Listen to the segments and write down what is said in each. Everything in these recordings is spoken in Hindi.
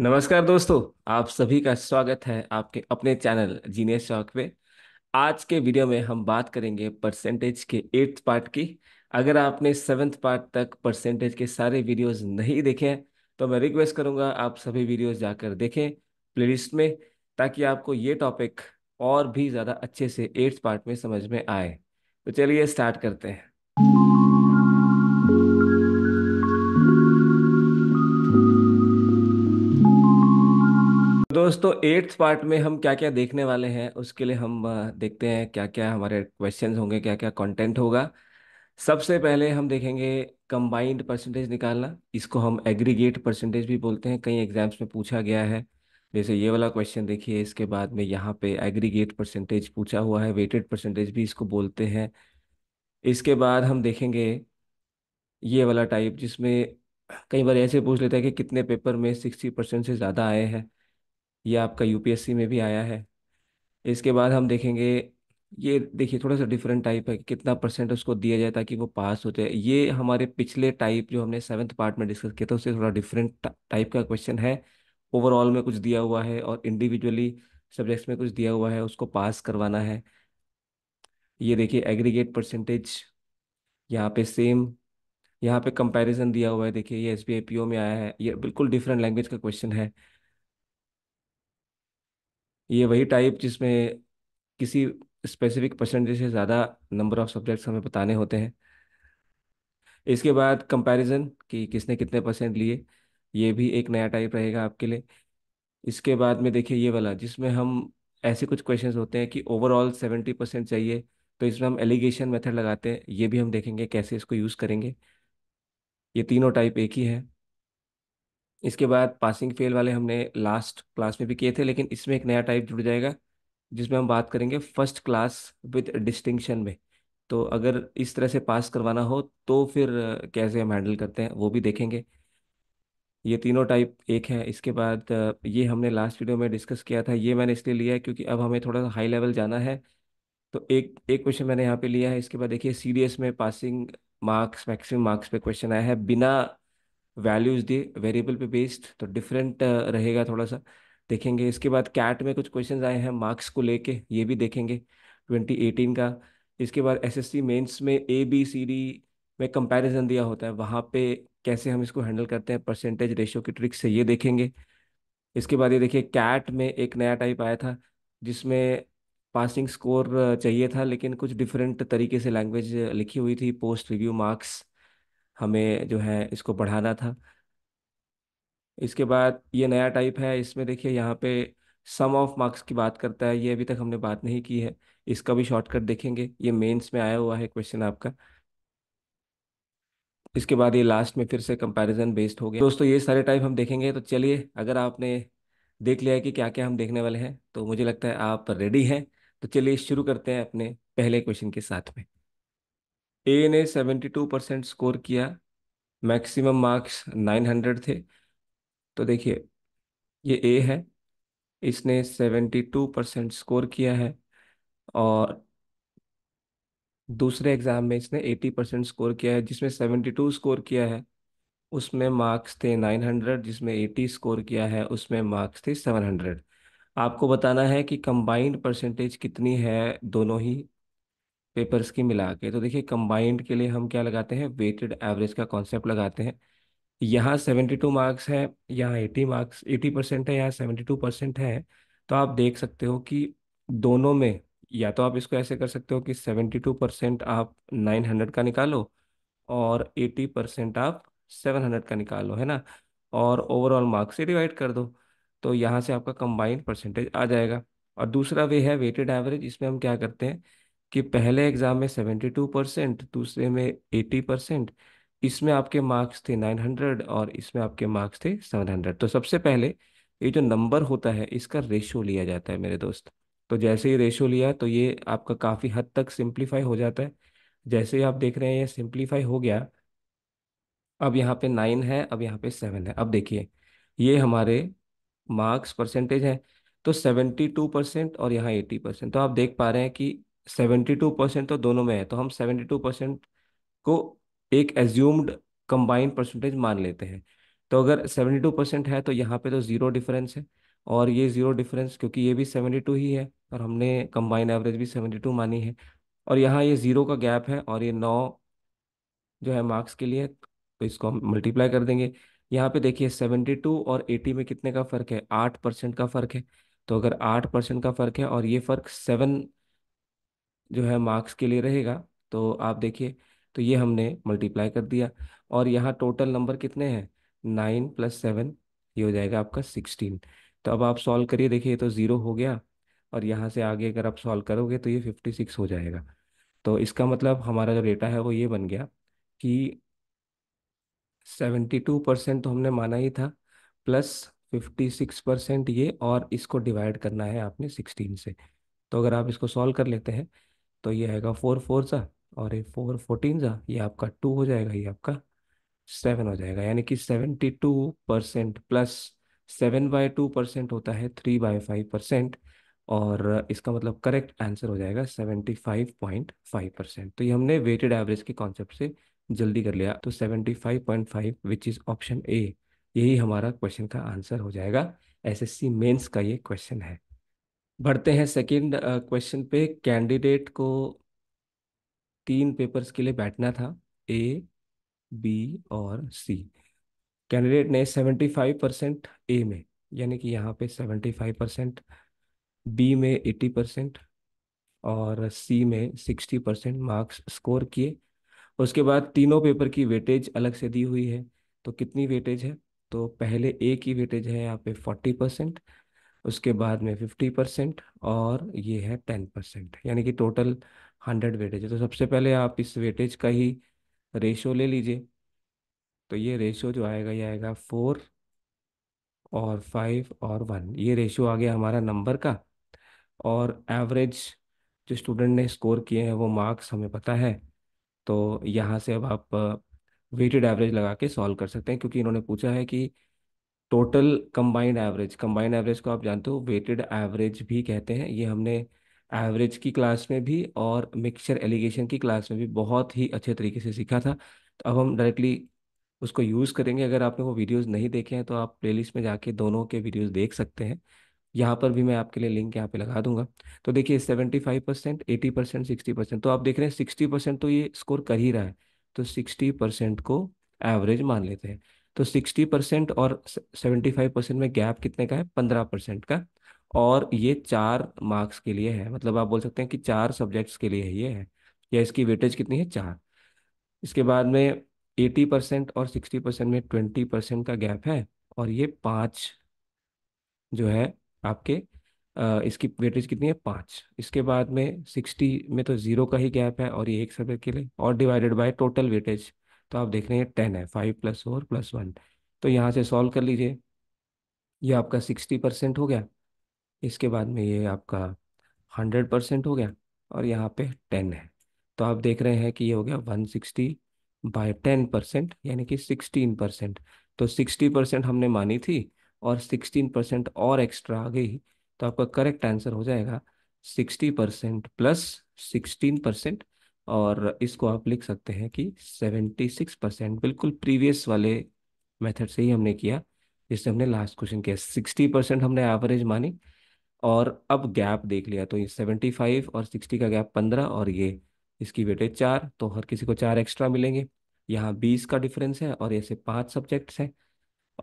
नमस्कार दोस्तों आप सभी का स्वागत है आपके अपने चैनल जीने शौक पे आज के वीडियो में हम बात करेंगे परसेंटेज के एट्थ पार्ट की अगर आपने सेवेंथ पार्ट तक परसेंटेज के सारे वीडियोस नहीं देखे हैं तो मैं रिक्वेस्ट करूंगा आप सभी वीडियोस जाकर देखें प्लेलिस्ट में ताकि आपको ये टॉपिक और भी ज़्यादा अच्छे से एट्थ पार्ट में समझ में आए तो चलिए स्टार्ट करते हैं दोस्तों एट्थ पार्ट में हम क्या क्या देखने वाले हैं उसके लिए हम देखते हैं क्या क्या हमारे क्वेश्चंस होंगे क्या क्या कंटेंट होगा सबसे पहले हम देखेंगे कंबाइंड परसेंटेज निकालना इसको हम एग्रीगेट परसेंटेज भी बोलते हैं कई एग्जाम्स में पूछा गया है जैसे ये वाला क्वेश्चन देखिए इसके बाद में यहाँ पे एग्रीगेट परसेंटेज पूछा हुआ है वेटेड परसेंटेज भी इसको बोलते हैं इसके बाद हम देखेंगे ये वाला टाइप जिसमें कई बार ऐसे पूछ लेते हैं कि कितने पेपर में सिक्सटी परसेंट से ज़्यादा आए हैं ये आपका यूपीएससी में भी आया है इसके बाद हम देखेंगे ये देखिए थोड़ा सा डिफरेंट टाइप है कितना परसेंट उसको दिया जाए ताकि वो पास हो जाए ये हमारे पिछले टाइप जो हमने सेवन्थ पार्ट में डिस्कस किया था उससे थोड़ा डिफरेंट टाइप का क्वेश्चन है ओवरऑल में कुछ दिया हुआ है और इंडिविजुअली सब्जेक्ट्स में कुछ दिया हुआ है उसको पास करवाना है ये देखिए एग्रीगेट परसेंटेज यहाँ पे सेम यहाँ पे कंपैरिजन दिया हुआ है देखिए ये एस बी में आया है ये बिल्कुल डिफरेंट लैंग्वेज का क्वेश्चन है ये वही टाइप जिसमें किसी स्पेसिफिक परसेंटेज से ज़्यादा नंबर ऑफ सब्जेक्ट्स हमें बताने होते हैं इसके बाद कंपैरिजन कि किसने कितने परसेंट लिए ये भी एक नया टाइप रहेगा आपके लिए इसके बाद में देखिए ये वाला जिसमें हम ऐसे कुछ क्वेश्चंस होते हैं कि ओवरऑल सेवेंटी परसेंट चाहिए तो इसमें हम एलिगेशन मेथड लगाते हैं ये भी हम देखेंगे कैसे इसको यूज़ करेंगे ये तीनों टाइप एक ही है इसके बाद पासिंग फेल वाले हमने लास्ट क्लास में भी किए थे लेकिन इसमें एक नया टाइप जुड़ जाएगा जिसमें हम बात करेंगे फर्स्ट क्लास विद डिस्टिंक्शन में तो अगर इस तरह से पास करवाना हो तो फिर कैसे हम हैंडल करते हैं वो भी देखेंगे ये तीनों टाइप एक है इसके बाद ये हमने लास्ट वीडियो में डिस्कस किया था ये मैंने इसलिए लिया है क्योंकि अब हमें थोड़ा सा हाई लेवल जाना है तो एक एक क्वेश्चन मैंने यहाँ पे लिया है इसके बाद देखिए सीडीएस में पासिंग मार्क्स मैक्सिमम मार्क्स पे क्वेश्चन आया है बिना वैल्यूज दिए वेरिएबल पे बेस्ड तो डिफरेंट रहेगा थोड़ा सा देखेंगे इसके बाद कैट में कुछ क्वेश्चन आए हैं मार्क्स को लेके ये भी देखेंगे 2018 का इसके बाद एसएससी मेंस में ए बी सी डी में कंपैरिजन दिया होता है वहाँ पे कैसे हम इसको हैंडल करते हैं परसेंटेज रेशियो की ट्रिक से ये देखेंगे इसके बाद ये देखिए कैट में एक नया टाइप आया था जिसमें पासिंग स्कोर चाहिए था लेकिन कुछ डिफरेंट तरीके से लैंग्वेज लिखी हुई थी पोस्ट रिव्यू मार्क्स हमें जो है इसको बढ़ाना था इसके बाद ये नया टाइप है इसमें देखिए यहाँ पे सम ऑफ मार्क्स की बात करता है ये अभी तक हमने बात नहीं की है इसका भी शॉर्टकट देखेंगे ये मेंस में आया हुआ है क्वेश्चन आपका इसके बाद ये लास्ट में फिर से कंपैरिजन बेस्ड हो गया दोस्तों ये सारे टाइप हम देखेंगे तो चलिए अगर आपने देख लिया है कि क्या क्या हम देखने वाले हैं तो मुझे लगता है आप रेडी हैं तो चलिए शुरू करते हैं अपने पहले क्वेश्चन के साथ में ए ने सेवेंटी टू परसेंट स्कोर किया मैक्सिमम मार्क्स नाइन हंड्रेड थे तो देखिए ये ए है इसने सेवेंटी टू परसेंट स्कोर किया है और दूसरे एग्ज़ाम में इसने एटी परसेंट स्कोर किया है जिसमें टू स्कोर किया है उसमें मार्क्स थे नाइन हंड्रेड जिसमें एटी स्कोर किया है उसमें मार्क्स थे सेवन हंड्रेड आपको बताना है कि कंबाइंड परसेंटेज कितनी है दोनों ही पेपर्स की मिला के तो देखिए कंबाइंड के लिए हम क्या लगाते हैं वेटेड एवरेज का कॉन्सेप्ट लगाते हैं यहाँ सेवेंटी टू मार्क्स है यहाँ एटी मार्क्स एटी परसेंट है यहाँ सेवेंटी टू परसेंट है तो आप देख सकते हो कि दोनों में या तो आप इसको ऐसे कर सकते हो कि सेवेंटी टू परसेंट आप नाइन हंड्रेड का निकालो और एटी परसेंट आप सेवन हंड्रेड का निकालो है ना और ओवरऑल मार्क्स से डिवाइड कर दो तो यहाँ से आपका कंबाइंड परसेंटेज आ जाएगा और दूसरा वे है वेटेड एवरेज इसमें हम क्या करते हैं कि पहले एग्ज़ाम में सेवेंटी टू परसेंट दूसरे में एटी परसेंट इसमें आपके मार्क्स थे नाइन हंड्रेड और इसमें आपके मार्क्स थे सेवन हंड्रेड तो सबसे पहले ये जो नंबर होता है इसका रेशो लिया जाता है मेरे दोस्त तो जैसे ही रेशो लिया तो ये आपका काफ़ी हद तक सिंप्लीफाई हो जाता है जैसे ही आप देख रहे हैं ये सिंप्लीफाई हो गया अब यहाँ पे नाइन है अब यहाँ पे सेवन है अब देखिए ये हमारे मार्क्स परसेंटेज है तो सेवेंटी टू परसेंट और यहाँ एटी परसेंट तो आप देख पा रहे हैं कि सेवेंटी टू परसेंट तो दोनों में है तो हम सेवेंटी टू परसेंट को एक एज्यूम्ड कंबाइंड परसेंटेज मान लेते हैं तो अगर सेवेंटी टू परसेंट है तो यहाँ पे तो ज़ीरो डिफरेंस है और ये ज़ीरो डिफरेंस क्योंकि ये भी सेवेंटी टू ही है और हमने कंबाइन एवरेज भी सेवेंटी टू मानी है और यहाँ ये ज़ीरो का गैप है और ये नौ जो है मार्क्स के लिए तो इसको हम मल्टीप्लाई कर देंगे यहाँ पे देखिए सेवेंटी टू और एटी में कितने का फ़र्क है आठ परसेंट का फ़र्क है तो अगर आठ परसेंट का फ़र्क है और ये फ़र्क सेवन जो है मार्क्स के लिए रहेगा तो आप देखिए तो ये हमने मल्टीप्लाई कर दिया और यहाँ टोटल नंबर कितने हैं नाइन प्लस सेवन ये हो जाएगा आपका सिक्सटीन तो अब आप सॉल्व करिए देखिए तो ज़ीरो हो गया और यहाँ से आगे अगर आप सॉल्व करोगे तो ये फिफ्टी सिक्स हो जाएगा तो इसका मतलब हमारा जो डेटा है वो ये बन गया कि सेवेंटी टू परसेंट तो हमने माना ही था प्लस फिफ्टी सिक्स परसेंट ये और इसको डिवाइड करना है आपने सिक्सटीन से तो अगर आप इसको सॉल्व कर लेते हैं तो ये आएगा फोर फोर सा और ये फोर फोर्टीन सा ये आपका टू हो जाएगा ये आपका सेवन हो जाएगा यानी कि seventy two percent plus seven by two percent होता है थ्री बाय फाइव परसेंट और इसका मतलब करेक्ट आंसर हो जाएगा seventy five point five percent तो ये हमने वेटेड एवरेज के कॉन्सेप्ट से जल्दी कर लिया तो seventy five point five which is option A यही हमारा क्वेश्चन का आंसर हो जाएगा एसएससी मेंस का ये क्वेश्चन है बढ़ते हैं सेकंड क्वेश्चन पे कैंडिडेट को तीन पेपर्स के लिए बैठना था ए बी और सी कैंडिडेट ने सेवेंटी फाइव परसेंट ए में यानी कि यहाँ पे सेवेंटी फाइव परसेंट बी में एट्टी परसेंट और सी में सिक्सटी परसेंट मार्क्स स्कोर किए उसके बाद तीनों पेपर की वेटेज अलग से दी हुई है तो कितनी वेटेज है तो पहले ए की वेटेज है यहाँ पे फोर्टी परसेंट उसके बाद में फिफ्टी परसेंट और ये है टेन परसेंट यानी कि टोटल हंड्रेड वेटेज है तो सबसे पहले आप इस वेटेज का ही रेशो ले लीजिए तो ये रेशो जो आएगा ये आएगा फोर और फाइव और वन ये रेशो आ गया हमारा नंबर का और एवरेज जो स्टूडेंट ने स्कोर किए हैं वो मार्क्स हमें पता है तो यहाँ से अब आप वेटेड एवरेज लगा के सॉल्व कर सकते हैं क्योंकि इन्होंने पूछा है कि total combined average combined average को आप जानते हो वेटेड एवरेज भी कहते हैं ये हमने एवरेज की क्लास में भी और मिक्सचर एलिगेशन की क्लास में भी बहुत ही अच्छे तरीके से सीखा था तो अब हम डायरेक्टली उसको यूज़ करेंगे अगर आपने वो वीडियोज़ नहीं देखे हैं तो आप प्लेलिस्ट में जाके दोनों के वीडियोज़ देख सकते हैं यहाँ पर भी मैं आपके लिए लिंक यहाँ पे लगा दूंगा तो देखिए seventy five percent eighty percent sixty percent तो आप देख रहे हैं सिक्सटी परसेंट तो ये स्कोर कर ही रहा है तो सिक्सटी परसेंट को एवरेज मान लेते हैं तो सिक्सटी परसेंट और सेवेंटी फाइव परसेंट में गैप कितने का है पंद्रह परसेंट का और ये चार मार्क्स के लिए है मतलब आप बोल सकते हैं कि चार सब्जेक्ट्स के लिए है ये है या इसकी वेटेज कितनी है चार इसके बाद में एटी परसेंट और सिक्सटी परसेंट में ट्वेंटी परसेंट का गैप है और ये पाँच जो है आपके इसकी वेटेज कितनी है पाँच इसके बाद में सिक्सटी में तो ज़ीरो का ही गैप है और ये एक सब्जेक्ट के लिए और डिवाइडेड बाय टोटल वेटेज तो आप देख रहे हैं टेन है five plus four plus one तो यहाँ से सॉल्व कर लीजिए ये आपका सिक्सटी परसेंट हो गया इसके बाद में ये आपका हंड्रेड परसेंट हो गया और यहाँ पे टेन है तो आप देख रहे हैं कि ये हो गया one sixty by ten percent यानी कि सिक्सटीन परसेंट तो सिक्सटी परसेंट हमने मानी थी और सिक्सटीन परसेंट और एक्स्ट्रा आ गई तो आपका करेक्ट आंसर हो जाएगा sixty percent plus sixteen percent और इसको आप लिख सकते हैं कि सेवेंटी सिक्स परसेंट बिल्कुल प्रीवियस वाले मेथड से ही हमने किया जिससे हमने लास्ट क्वेश्चन किया सिक्सटी परसेंट हमने एवरेज मानी और अब गैप देख लिया तो ये सेवेंटी फाइव और सिक्सटी का गैप पंद्रह और ये इसकी वेटेज चार तो हर किसी को चार एक्स्ट्रा मिलेंगे यहाँ बीस का डिफरेंस है और ऐसे पाँच सब्जेक्ट्स हैं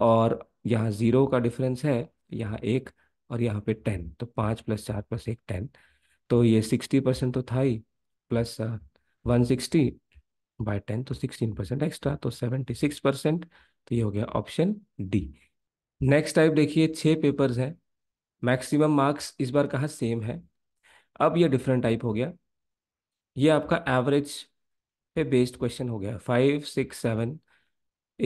और यहाँ ज़ीरो का डिफरेंस है यहाँ एक और यहाँ पे टेन तो पाँच प्लस चार प्लस एक टेन तो ये सिक्सटी परसेंट तो था ही plus one sixty by ten तो सिक्सटीन परसेंट एक्स्ट्रा तो सेवेंटी सिक्स परसेंट तो ये हो गया ऑप्शन डी नेक्स्ट टाइप देखिए छः पेपर्स हैं मैक्सिमम मार्क्स इस बार कहा सेम है अब ये डिफरेंट टाइप हो गया ये आपका एवरेज पे बेस्ड क्वेश्चन हो गया five six seven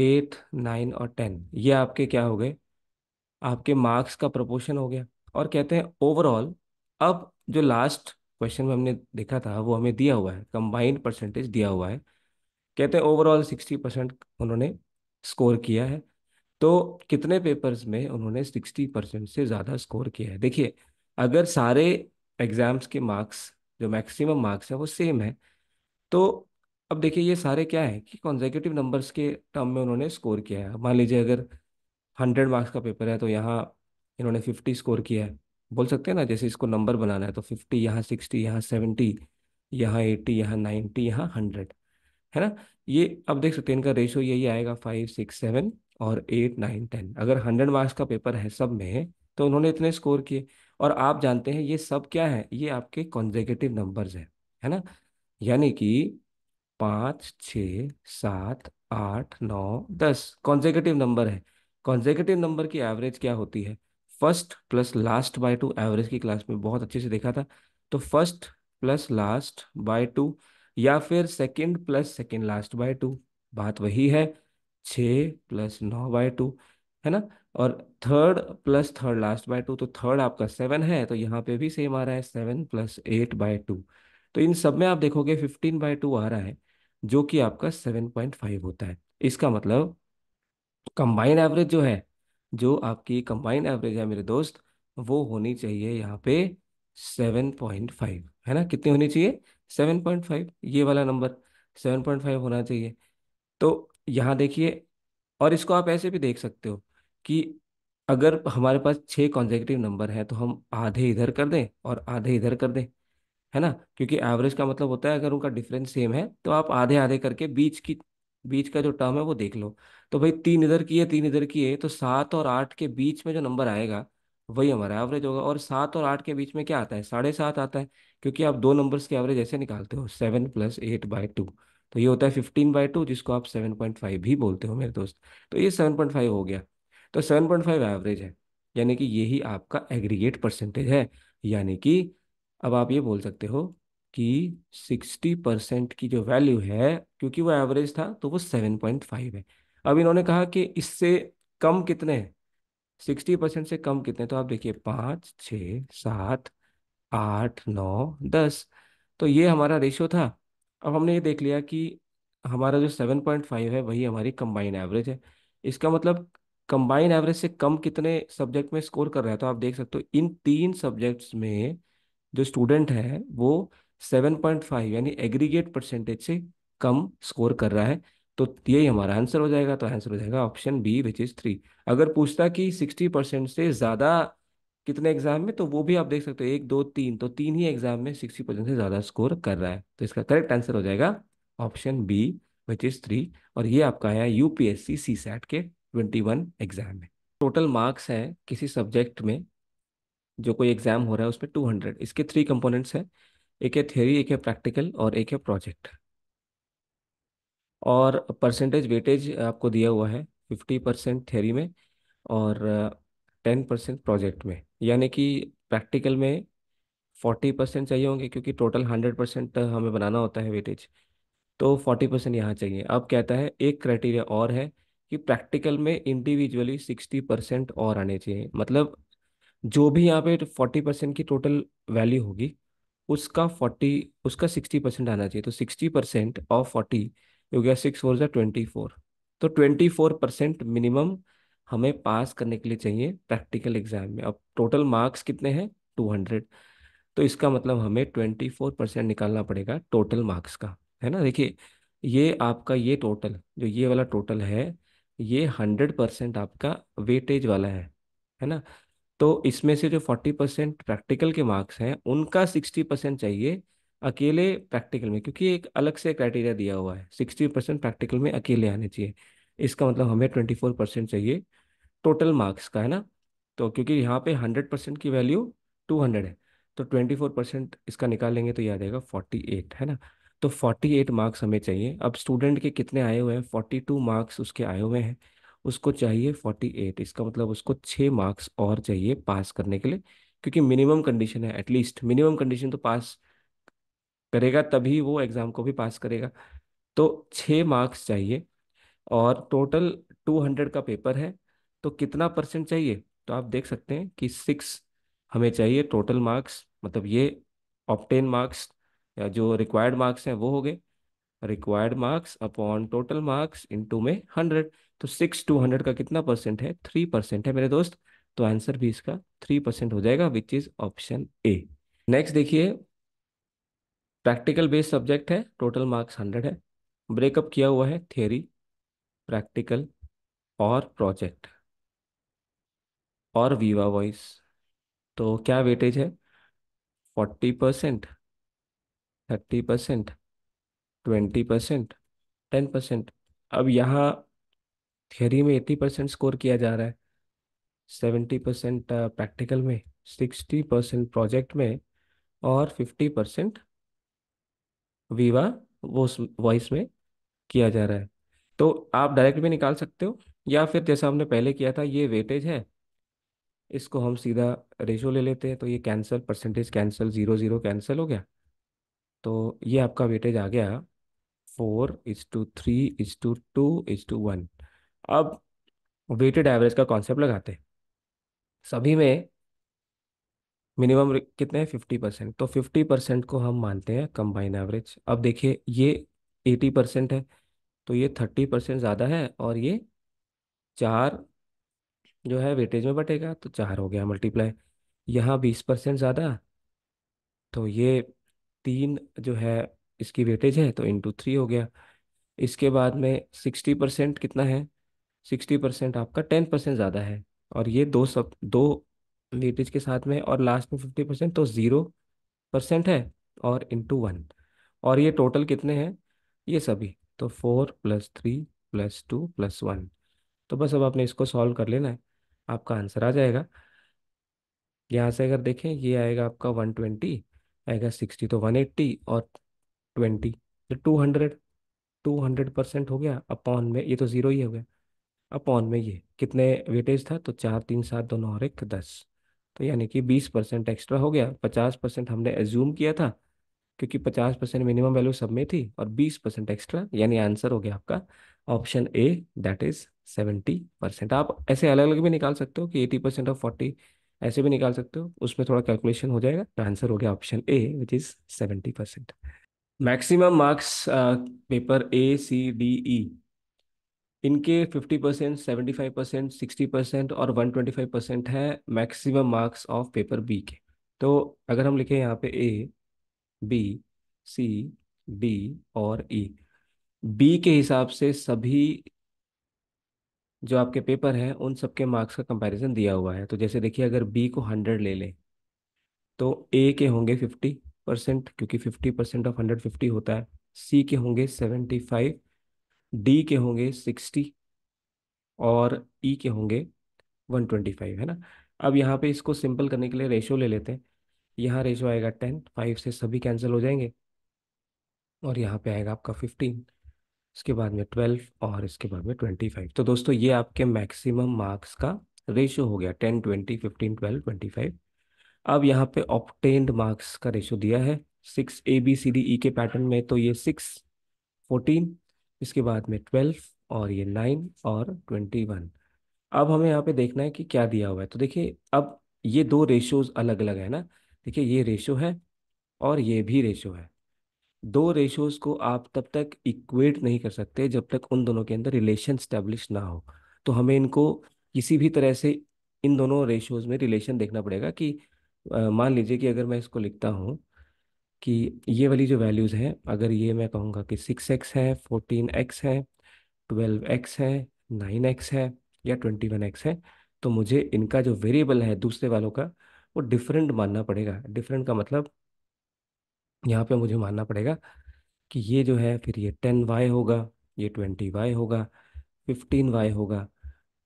eight nine और टेन ये आपके क्या हो गए आपके मार्क्स का प्रपोर्शन हो गया और कहते हैं ओवरऑल अब जो लास्ट क्वेश्चन में हमने देखा था वो हमें दिया हुआ है कंबाइंड परसेंटेज दिया हुआ है कहते हैं ओवरऑल सिक्सटी परसेंट उन्होंने स्कोर किया है तो कितने पेपर्स में उन्होंने सिक्सटी परसेंट से ज़्यादा स्कोर किया है देखिए अगर सारे एग्ज़ाम्स के मार्क्स जो मैक्सिमम मार्क्स हैं वो सेम है तो अब देखिए ये सारे क्या है कि कॉन्जेकेटिव नंबर्स के टर्म में उन्होंने स्कोर किया है मान लीजिए अगर हंड्रेड मार्क्स का पेपर है तो यहाँ इन्होंने फिफ्टी स्कोर किया है बोल सकते हैं ना जैसे इसको नंबर बनाना है तो फिफ्टी यहाँ सिक्सटी यहाँ सेवेंटी यहाँ एट्टी यहाँ नाइन्टी यहाँ हंड्रेड है ना ये अब देख सकते हैं इनका रेशियो यही आएगा फाइव सिक्स सेवन और एट नाइन टेन अगर हंड्रेड मार्क्स का पेपर है सब में तो उन्होंने इतने स्कोर किए और आप जानते हैं ये सब क्या है ये आपके कॉन्जेगेटिव नंबर्स हैं है ना यानी कि पाँच छ सात आठ नौ दस कॉन्जेगेटिव नंबर है कॉन्जेगेटिव नंबर की एवरेज क्या होती है first plus last by two average की क्लास में बहुत अच्छे से देखा था तो first plus last by two या फिर second plus second last by two बात वही है छ प्लस नौ बाय टू है ना और third plus third last by two तो थर्ड आपका सेवन है तो यहाँ पे भी सेम आ रहा है seven plus eight by two तो इन सब में आप देखोगे फिफ्टीन बाय टू आ रहा है जो कि आपका सेवन पॉइंट फाइव होता है इसका मतलब कंबाइन एवरेज जो है जो आपकी कंबाइंड एवरेज है मेरे दोस्त वो होनी चाहिए यहाँ पे सेवन पॉइंट फाइव है ना कितनी होनी चाहिए सेवन पॉइंट फाइव ये वाला नंबर सेवन पॉइंट फाइव होना चाहिए तो यहाँ देखिए और इसको आप ऐसे भी देख सकते हो कि अगर हमारे पास छः कॉन्जेक्टिव नंबर हैं तो हम आधे इधर कर दें और आधे इधर कर दें है ना क्योंकि एवरेज का मतलब होता है अगर उनका डिफरेंस सेम है तो आप आधे आधे करके बीच की बीच का जो टर्म है वो देख लो तो भाई तीन इधर किए तीन इधर किए तो सात और आठ के बीच में जो नंबर आएगा वही हमारा एवरेज होगा और सात और आठ के बीच में क्या आता है साढ़े सात आता है क्योंकि आप दो नंबर्स के एवरेज ऐसे निकालते हो seven plus eight by two तो ये होता है फिफ्टीन बाई टू जिसको आप सेवन पॉइंट फाइव भी बोलते हो मेरे दोस्त तो ये सेवन पॉइंट फाइव हो गया तो सेवन पॉइंट फाइव एवरेज है यानी कि यही आपका एग्रीगेट परसेंटेज है यानी कि अब आप ये बोल सकते हो कि 60 परसेंट की जो वैल्यू है क्योंकि वो एवरेज था तो वो 7.5 है अब इन्होंने कहा कि इससे कम कितने हैं सिक्सटी परसेंट से कम कितने तो आप देखिए पाँच छ सात आठ नौ दस तो ये हमारा रेशियो था अब हमने ये देख लिया कि हमारा जो सेवन पॉइंट फाइव है वही हमारी कंबाइन एवरेज है इसका मतलब कंबाइन एवरेज से कम कितने सब्जेक्ट में स्कोर कर रहा है तो आप देख सकते हो इन तीन सब्जेक्ट्स में जो स्टूडेंट है वो 7.5 यानी एग्रीगेट परसेंटेज से कम स्कोर कर रहा है तो यही हमारा आंसर हो जाएगा तो आंसर हो जाएगा option B which is three अगर पूछता कि सिक्सटी परसेंट से ज़्यादा कितने एग्जाम में तो वो भी आप देख सकते हो एक दो तीन तो तीन ही एग्जाम में सिक्सटी परसेंट से ज़्यादा स्कोर कर रहा है तो इसका करेक्ट आंसर हो जाएगा option B which is three और ये आपका आया यूपीएससी सी सैट के ट्वेंटी वन एग्जाम में टोटल मार्क्स है किसी सब्जेक्ट में जो कोई एग्जाम हो रहा है उसमें टू हंड्रेड इसके थ्री कंपोनेंट्स हैं एक है थ्योरी एक है प्रैक्टिकल और एक है प्रोजेक्ट और परसेंटेज वेटेज आपको दिया हुआ है फिफ्टी परसेंट थ्योरी में और टेन परसेंट प्रोजेक्ट में यानी कि प्रैक्टिकल में फोर्टी परसेंट चाहिए होंगे क्योंकि टोटल हंड्रेड परसेंट हमें बनाना होता है वेटेज तो फोर्टी परसेंट यहाँ चाहिए अब कहता है एक क्राइटेरिया और है कि प्रैक्टिकल में इंडिविजुअली सिक्सटी परसेंट और आने चाहिए मतलब जो भी यहाँ पे फोर्टी परसेंट की टोटल वैल्यू होगी उसका फोर्टी उसका सिक्सटी परसेंट आना चाहिए तो सिक्सटी परसेंट ऑफ फोर्टी हो गया सिक्स फोर ज़ा ट्वेंटी फोर तो ट्वेंटी फोर परसेंट मिनिमम हमें पास करने के लिए चाहिए प्रैक्टिकल एग्जाम में अब टोटल मार्क्स कितने हैं टू हंड्रेड तो इसका मतलब हमें ट्वेंटी फोर परसेंट निकालना पड़ेगा टोटल मार्क्स का है ना देखिए ये आपका ये टोटल जो ये वाला टोटल है ये हंड्रेड परसेंट आपका वेटेज वाला है है ना तो इसमें से जो फोर्टी परसेंट प्रैक्टिकल के मार्क्स हैं उनका सिक्सटी परसेंट चाहिए अकेले प्रैक्टिकल में क्योंकि एक अलग से क्राइटेरिया दिया हुआ है सिक्सटी परसेंट प्रैक्टिकल में अकेले आने चाहिए इसका मतलब हमें ट्वेंटी फोर परसेंट चाहिए टोटल मार्क्स का है ना तो क्योंकि यहाँ पे हंड्रेड परसेंट की वैल्यू टू हंड्रेड है तो ट्वेंटी फोर परसेंट इसका निकालेंगे तो याद आएगा फोर्टी एट है ना तो फोर्टी एट मार्क्स हमें चाहिए अब स्टूडेंट के कितने आए हुए हैं फोर्टी टू मार्क्स उसके आए हुए हैं उसको चाहिए फोर्टी एट इसका मतलब उसको छः मार्क्स और चाहिए पास करने के लिए क्योंकि मिनिमम कंडीशन है एटलीस्ट मिनिमम कंडीशन तो पास करेगा तभी वो एग्ज़ाम को भी पास करेगा तो छः मार्क्स चाहिए और टोटल टू हंड्रेड का पेपर है तो कितना परसेंट चाहिए तो आप देख सकते हैं कि सिक्स हमें चाहिए टोटल मार्क्स मतलब ये ऑप्टेन मार्क्स या जो रिक्वायर्ड मार्क्स हैं वो हो गए required marks upon total marks into में हंड्रेड तो सिक्स टू हंड्रेड का कितना परसेंट है थ्री परसेंट है मेरे दोस्त तो आंसर भी इसका थ्री परसेंट हो जाएगा which is option A next देखिए प्रैक्टिकल बेस्ड सब्जेक्ट है टोटल मार्क्स हंड्रेड है ब्रेकअप किया हुआ है थियोरी प्रैक्टिकल और प्रोजेक्ट और वीवा वॉइस तो क्या वेटेज है forty percent thirty percent twenty percent ten percent अब यहाँ थियोरी में एट्टी परसेंट स्कोर किया जा रहा है सेवेंटी परसेंट प्रैक्टिकल में सिक्सटी परसेंट प्रोजेक्ट में और फिफ्टी परसेंट वीवा वो वॉइस में किया जा रहा है तो आप डायरेक्ट भी निकाल सकते हो या फिर जैसा हमने पहले किया था ये वेटेज है इसको हम सीधा रेशो ले लेते हैं तो ये cancel percentage cancel zero zero cancel हो गया तो ये आपका वेटेज आ गया four is to three is to two is to one अब वेटेड एवरेज का कॉन्सेप्ट लगाते हैं सभी में मिनिमम कितने हैं फिफ्टी परसेंट तो फिफ्टी परसेंट को हम मानते हैं कंबाइन एवरेज अब देखिए ये एटी परसेंट है तो ये थर्टी परसेंट ज़्यादा है और ये चार जो है वेटेज में बटेगा तो चार हो गया मल्टीप्लाई यहाँ बीस परसेंट ज़्यादा तो ये तीन जो है इसकी वेटेज है तो इंटू थ्री हो गया इसके बाद में सिक्सटी परसेंट कितना है सिक्सटी परसेंट आपका टेन परसेंट ज़्यादा है और ये दो सब दो लीटेज के साथ में और लास्ट में फिफ्टी परसेंट तो ज़ीरो परसेंट है और इंटू वन और ये टोटल कितने हैं ये सभी तो four plus three plus two plus one तो बस अब आपने इसको सॉल्व कर लेना है आपका आंसर आ जाएगा यहाँ से अगर देखें ये आएगा आपका वन ट्वेंटी आएगा सिक्सटी तो वन एट्टी और ट्वेंटी तो two hundred two hundred percent हो गया अपॉन में ये तो ज़ीरो ही हो गया अपॉन में ये कितने वेटेज था तो चार तीन सात दोनों और एक दस तो यानी कि बीस परसेंट एक्स्ट्रा हो गया पचास परसेंट हमने एज्यूम किया था क्योंकि पचास परसेंट मिनिमम वैल्यू सब में थी और बीस परसेंट एक्स्ट्रा यानी आंसर हो गया आपका option A that is seventy percent आप ऐसे अलग अलग भी निकाल सकते हो कि एटी परसेंट ऑफ फोर्टी ऐसे भी निकाल सकते हो उसमें थोड़ा कैलकुलेशन हो जाएगा तो आंसर हो गया option A which is seventy percent maximum marks paper A C D E इनके 50 percent seventy five percent sixty percent और वन ट्वेंटी फाइव परसेंट है maximum marks of paper B के तो अगर हम लिखें यहाँ पे ए बी सी डी और ई e. बी के हिसाब से सभी जो आपके पेपर हैं उन सबके मार्क्स का कंपैरिजन दिया हुआ है तो जैसे देखिए अगर बी को हंड्रेड ले लें तो ए के होंगे फिफ्टी परसेंट क्योंकि fifty percent of hundred fifty होता है सी के होंगे सेवेंटी फाइव डी के होंगे सिक्सटी और ई e के होंगे वन ट्वेंटी फाइव है ना अब यहाँ पे इसको सिंपल करने के लिए रेशो ले लेते हैं यहाँ रेशो आएगा टेन फाइव से सभी कैंसिल हो जाएंगे और यहाँ पे आएगा आपका फिफ्टीन इसके बाद में ट्वेल्व और इसके बाद में ट्वेंटी फाइव तो दोस्तों ये आपके मैक्सिमम मार्क्स का रेशो हो गया ten twenty fifteen twelve twenty five अब यहाँ पे ऑप्टेंड मार्क्स का रेशो दिया है six A B C D E के पैटर्न में तो ये सिक्स फोर्टीन इसके बाद में ट्वेल्व और ये नाइन और ट्वेंटी वन अब हमें यहाँ पे देखना है कि क्या दिया हुआ है तो देखिए अब ये दो रेशोज अलग अलग है ना देखिए ये रेशो है और ये भी रेशो है दो रेशोज को आप तब तक इक्वेट नहीं कर सकते जब तक उन दोनों के अंदर रिलेशन स्टेब्लिश ना हो तो हमें इनको किसी भी तरह से इन दोनों रेशोज में रिलेशन देखना पड़ेगा कि मान लीजिए कि अगर मैं इसको लिखता हूँ कि ये वाली जो वैल्यूज़ हैं अगर ये मैं कहूँगा कि सिक्स एक्स है फोर्टीन एक्स है ट्वेल्व एक्स है नाइन एक्स है या ट्वेंटी वन एक्स है तो मुझे इनका जो वेरिएबल है दूसरे वालों का वो डिफरेंट मानना पड़ेगा डिफरेंट का मतलब यहाँ पे मुझे मानना पड़ेगा कि ये जो है फिर ये टेन वाई होगा ये ट्वेंटी वाई होगा फिफ्टीन वाई होगा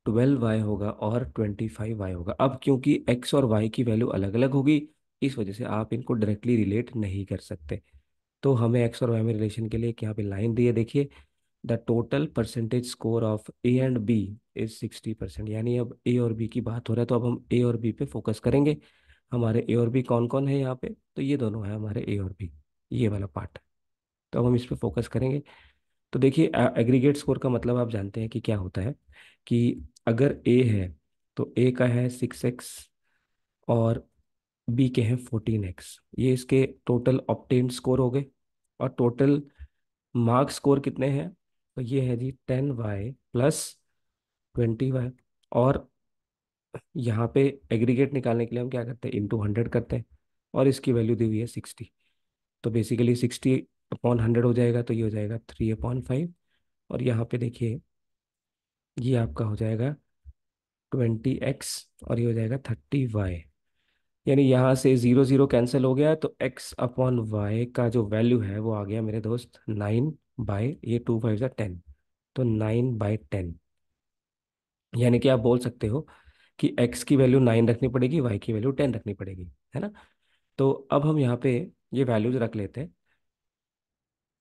ट्वेल्व वाई होगा और ट्वेंटी फाइव वाई होगा अब क्योंकि एक्स और वाई की वैल्यू अलग अलग होगी इस वजह से आप इनको डायरेक्टली रिलेट नहीं कर सकते तो हमें एक्स और वाई में रिलेशन के लिए यहाँ पे लाइन दी है देखिए the total percentage score of A and B is sixty percent यानी अब ए और बी की बात हो रहा है तो अब हम ए और बी पे फोकस करेंगे हमारे ए और बी कौन कौन है यहाँ पे तो ये दोनों है हमारे ए और बी ये वाला पार्ट तो अब हम इस पर फोकस करेंगे तो देखिए एग्रीगेट स्कोर का मतलब आप जानते हैं कि क्या होता है कि अगर ए है तो ए का है सिक्स एक्स और बी के हैं फोर्टीन एक्स ये इसके टोटल ऑप्टेन स्कोर हो गए और टोटल मार्क्स स्कोर कितने हैं तो ये है जी ten y plus twenty y और यहाँ पे एग्रीगेट निकालने के लिए हम क्या करते हैं इंटू हंड्रेड करते हैं और इसकी वैल्यू दी हुई है सिक्सटी तो बेसिकली सिक्सटी अपॉन हंड्रेड हो जाएगा तो ये हो जाएगा थ्री अपॉन फाइव और यहाँ पे देखिए ये आपका हो जाएगा ट्वेंटी एक्स और ये हो जाएगा थर्टी वाई यानी यहाँ से ज़ीरो ज़ीरो कैंसिल हो गया तो एक्स अपॉन वाई का जो वैल्यू है वो आ गया मेरे दोस्त नाइन बाय ये टू फाइव ज़ा टेन तो नाइन बाय टेन यानी कि आप बोल सकते हो कि एक्स की वैल्यू नाइन रखनी पड़ेगी वाई की वैल्यू टेन रखनी पड़ेगी है ना तो अब हम यहाँ पे ये वैल्यूज रख लेते हैं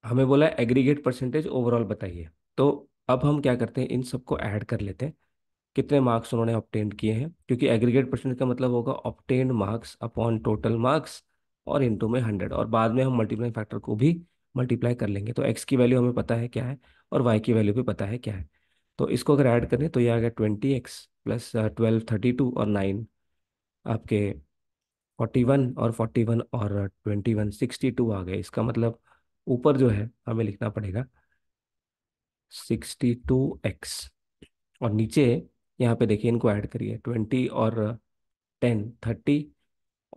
हमें बोला एग्रीगेट परसेंटेज ओवरऑल बताइए तो अब हम क्या करते हैं इन सबको ऐड कर लेते हैं कितने मार्क्स उन्होंने ऑप्टेंड किए हैं क्योंकि एग्रीगेट परसेंट का मतलब होगा obtained marks upon total marks और इंटू में हंड्रेड और बाद में हम मल्टीप्लाई फैक्टर को भी मल्टीप्लाई कर लेंगे तो एक्स की वैल्यू हमें पता है क्या है और वाई की वैल्यू भी पता है क्या है तो इसको अगर ऐड करें तो ये आ गया twenty x plus twelve thirty two और नाइन आपके फोर्टी वन और फोर्टी वन और ट्वेंटी वन सिक्सटी टू आ गए इसका मतलब ऊपर जो है हमें लिखना पड़ेगा सिक्सटी टू एक्स और नीचे यहाँ पे देखिए इनको ऐड करिए ट्वेंटी और टेन थर्टी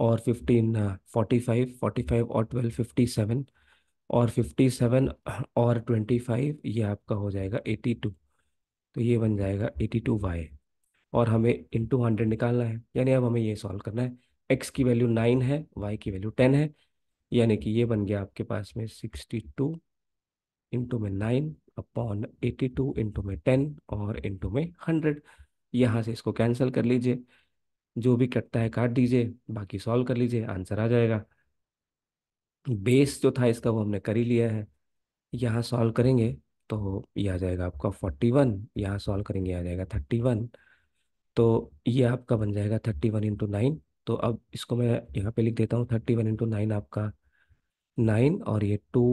और fifteen forty five forty five और ट्वेल्व फिफ्टी सेवन और फिफ्टी सेवन और ट्वेंटी फाइव ये आपका हो जाएगा एटी टू तो ये बन जाएगा एटी टू वाई और हमें इन टू हंड्रेड निकालना है यानी अब हमें ये सॉल्व करना है एक्स की वैल्यू नाइन है वाई की वैल्यू टेन है यानी कि ये बन गया आपके पास में सिक्सटी टू इंटू में nine upon eighty two into में टेन और इंटू में हंड्रेड यहाँ से इसको कैंसिल कर लीजिए जो भी कटता है काट दीजिए बाकी सॉल्व कर लीजिए आंसर आ जाएगा बेस जो था इसका वो हमने कर ही लिया है यहाँ सॉल्व करेंगे तो ये आ जाएगा आपका फोर्टी वन यहाँ सॉल्व करेंगे आ जाएगा थर्टी वन तो ये आपका बन जाएगा थर्टी वन इंटू नाइन तो अब इसको मैं यहाँ पे लिख देता हूँ थर्टी वन इंटू नाइन आपका नाइन और ये टू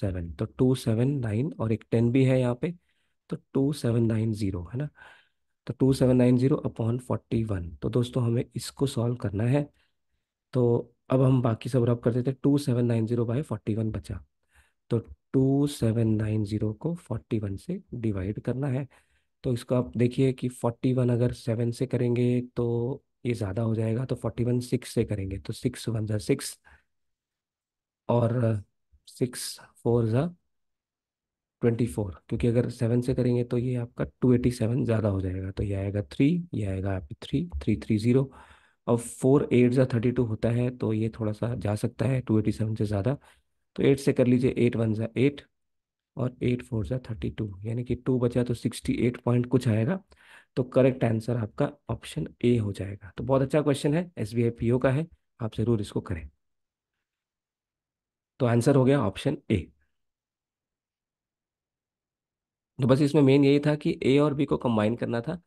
सेवन तो टू सेवन नाइन और एक टेन भी है यहाँ पे तो टू सेवन नाइन ज़ीरो है ना तो two seven nine zero upon forty one तो दोस्तों हमें इसको सॉल्व करना है तो अब हम बाकी सब रब करते थे two seven nine zero by forty one बचा तो टू सेवन नाइन ज़ीरो को फोर्टी वन से डिवाइड करना है तो इसको आप देखिए कि फोर्टी वन अगर सेवन से करेंगे तो ये ज़्यादा हो जाएगा तो फोर्टी वन सिक्स से करेंगे तो सिक्स वन ज़ा सिक्स और सिक्स फोर ज़ा ट्वेंटी फोर क्योंकि अगर सेवन से करेंगे तो ये आपका टू एटी सेवन ज़्यादा हो जाएगा तो ये आएगा थ्री ये आएगा आपकी थ्री थ्री थ्री ज़ीरो और फोर एट ज़ा थर्टी टू होता है तो ये थोड़ा सा जा सकता है टू एटी सेवन से ज़्यादा तो एट से कर लीजिए एट वन ज़ा एट और एट फोर ज़ा थर्टी टू यानी कि टू बचा तो सिक्सटी एट पॉइंट कुछ आएगा तो करेक्ट आंसर आपका ऑप्शन ए हो जाएगा तो बहुत अच्छा क्वेश्चन है S B I P O का है आप ज़रूर इसको करें तो आंसर हो गया ऑप्शन ए तो बस इसमें मेन यही था कि ए और बी को कंबाइन करना था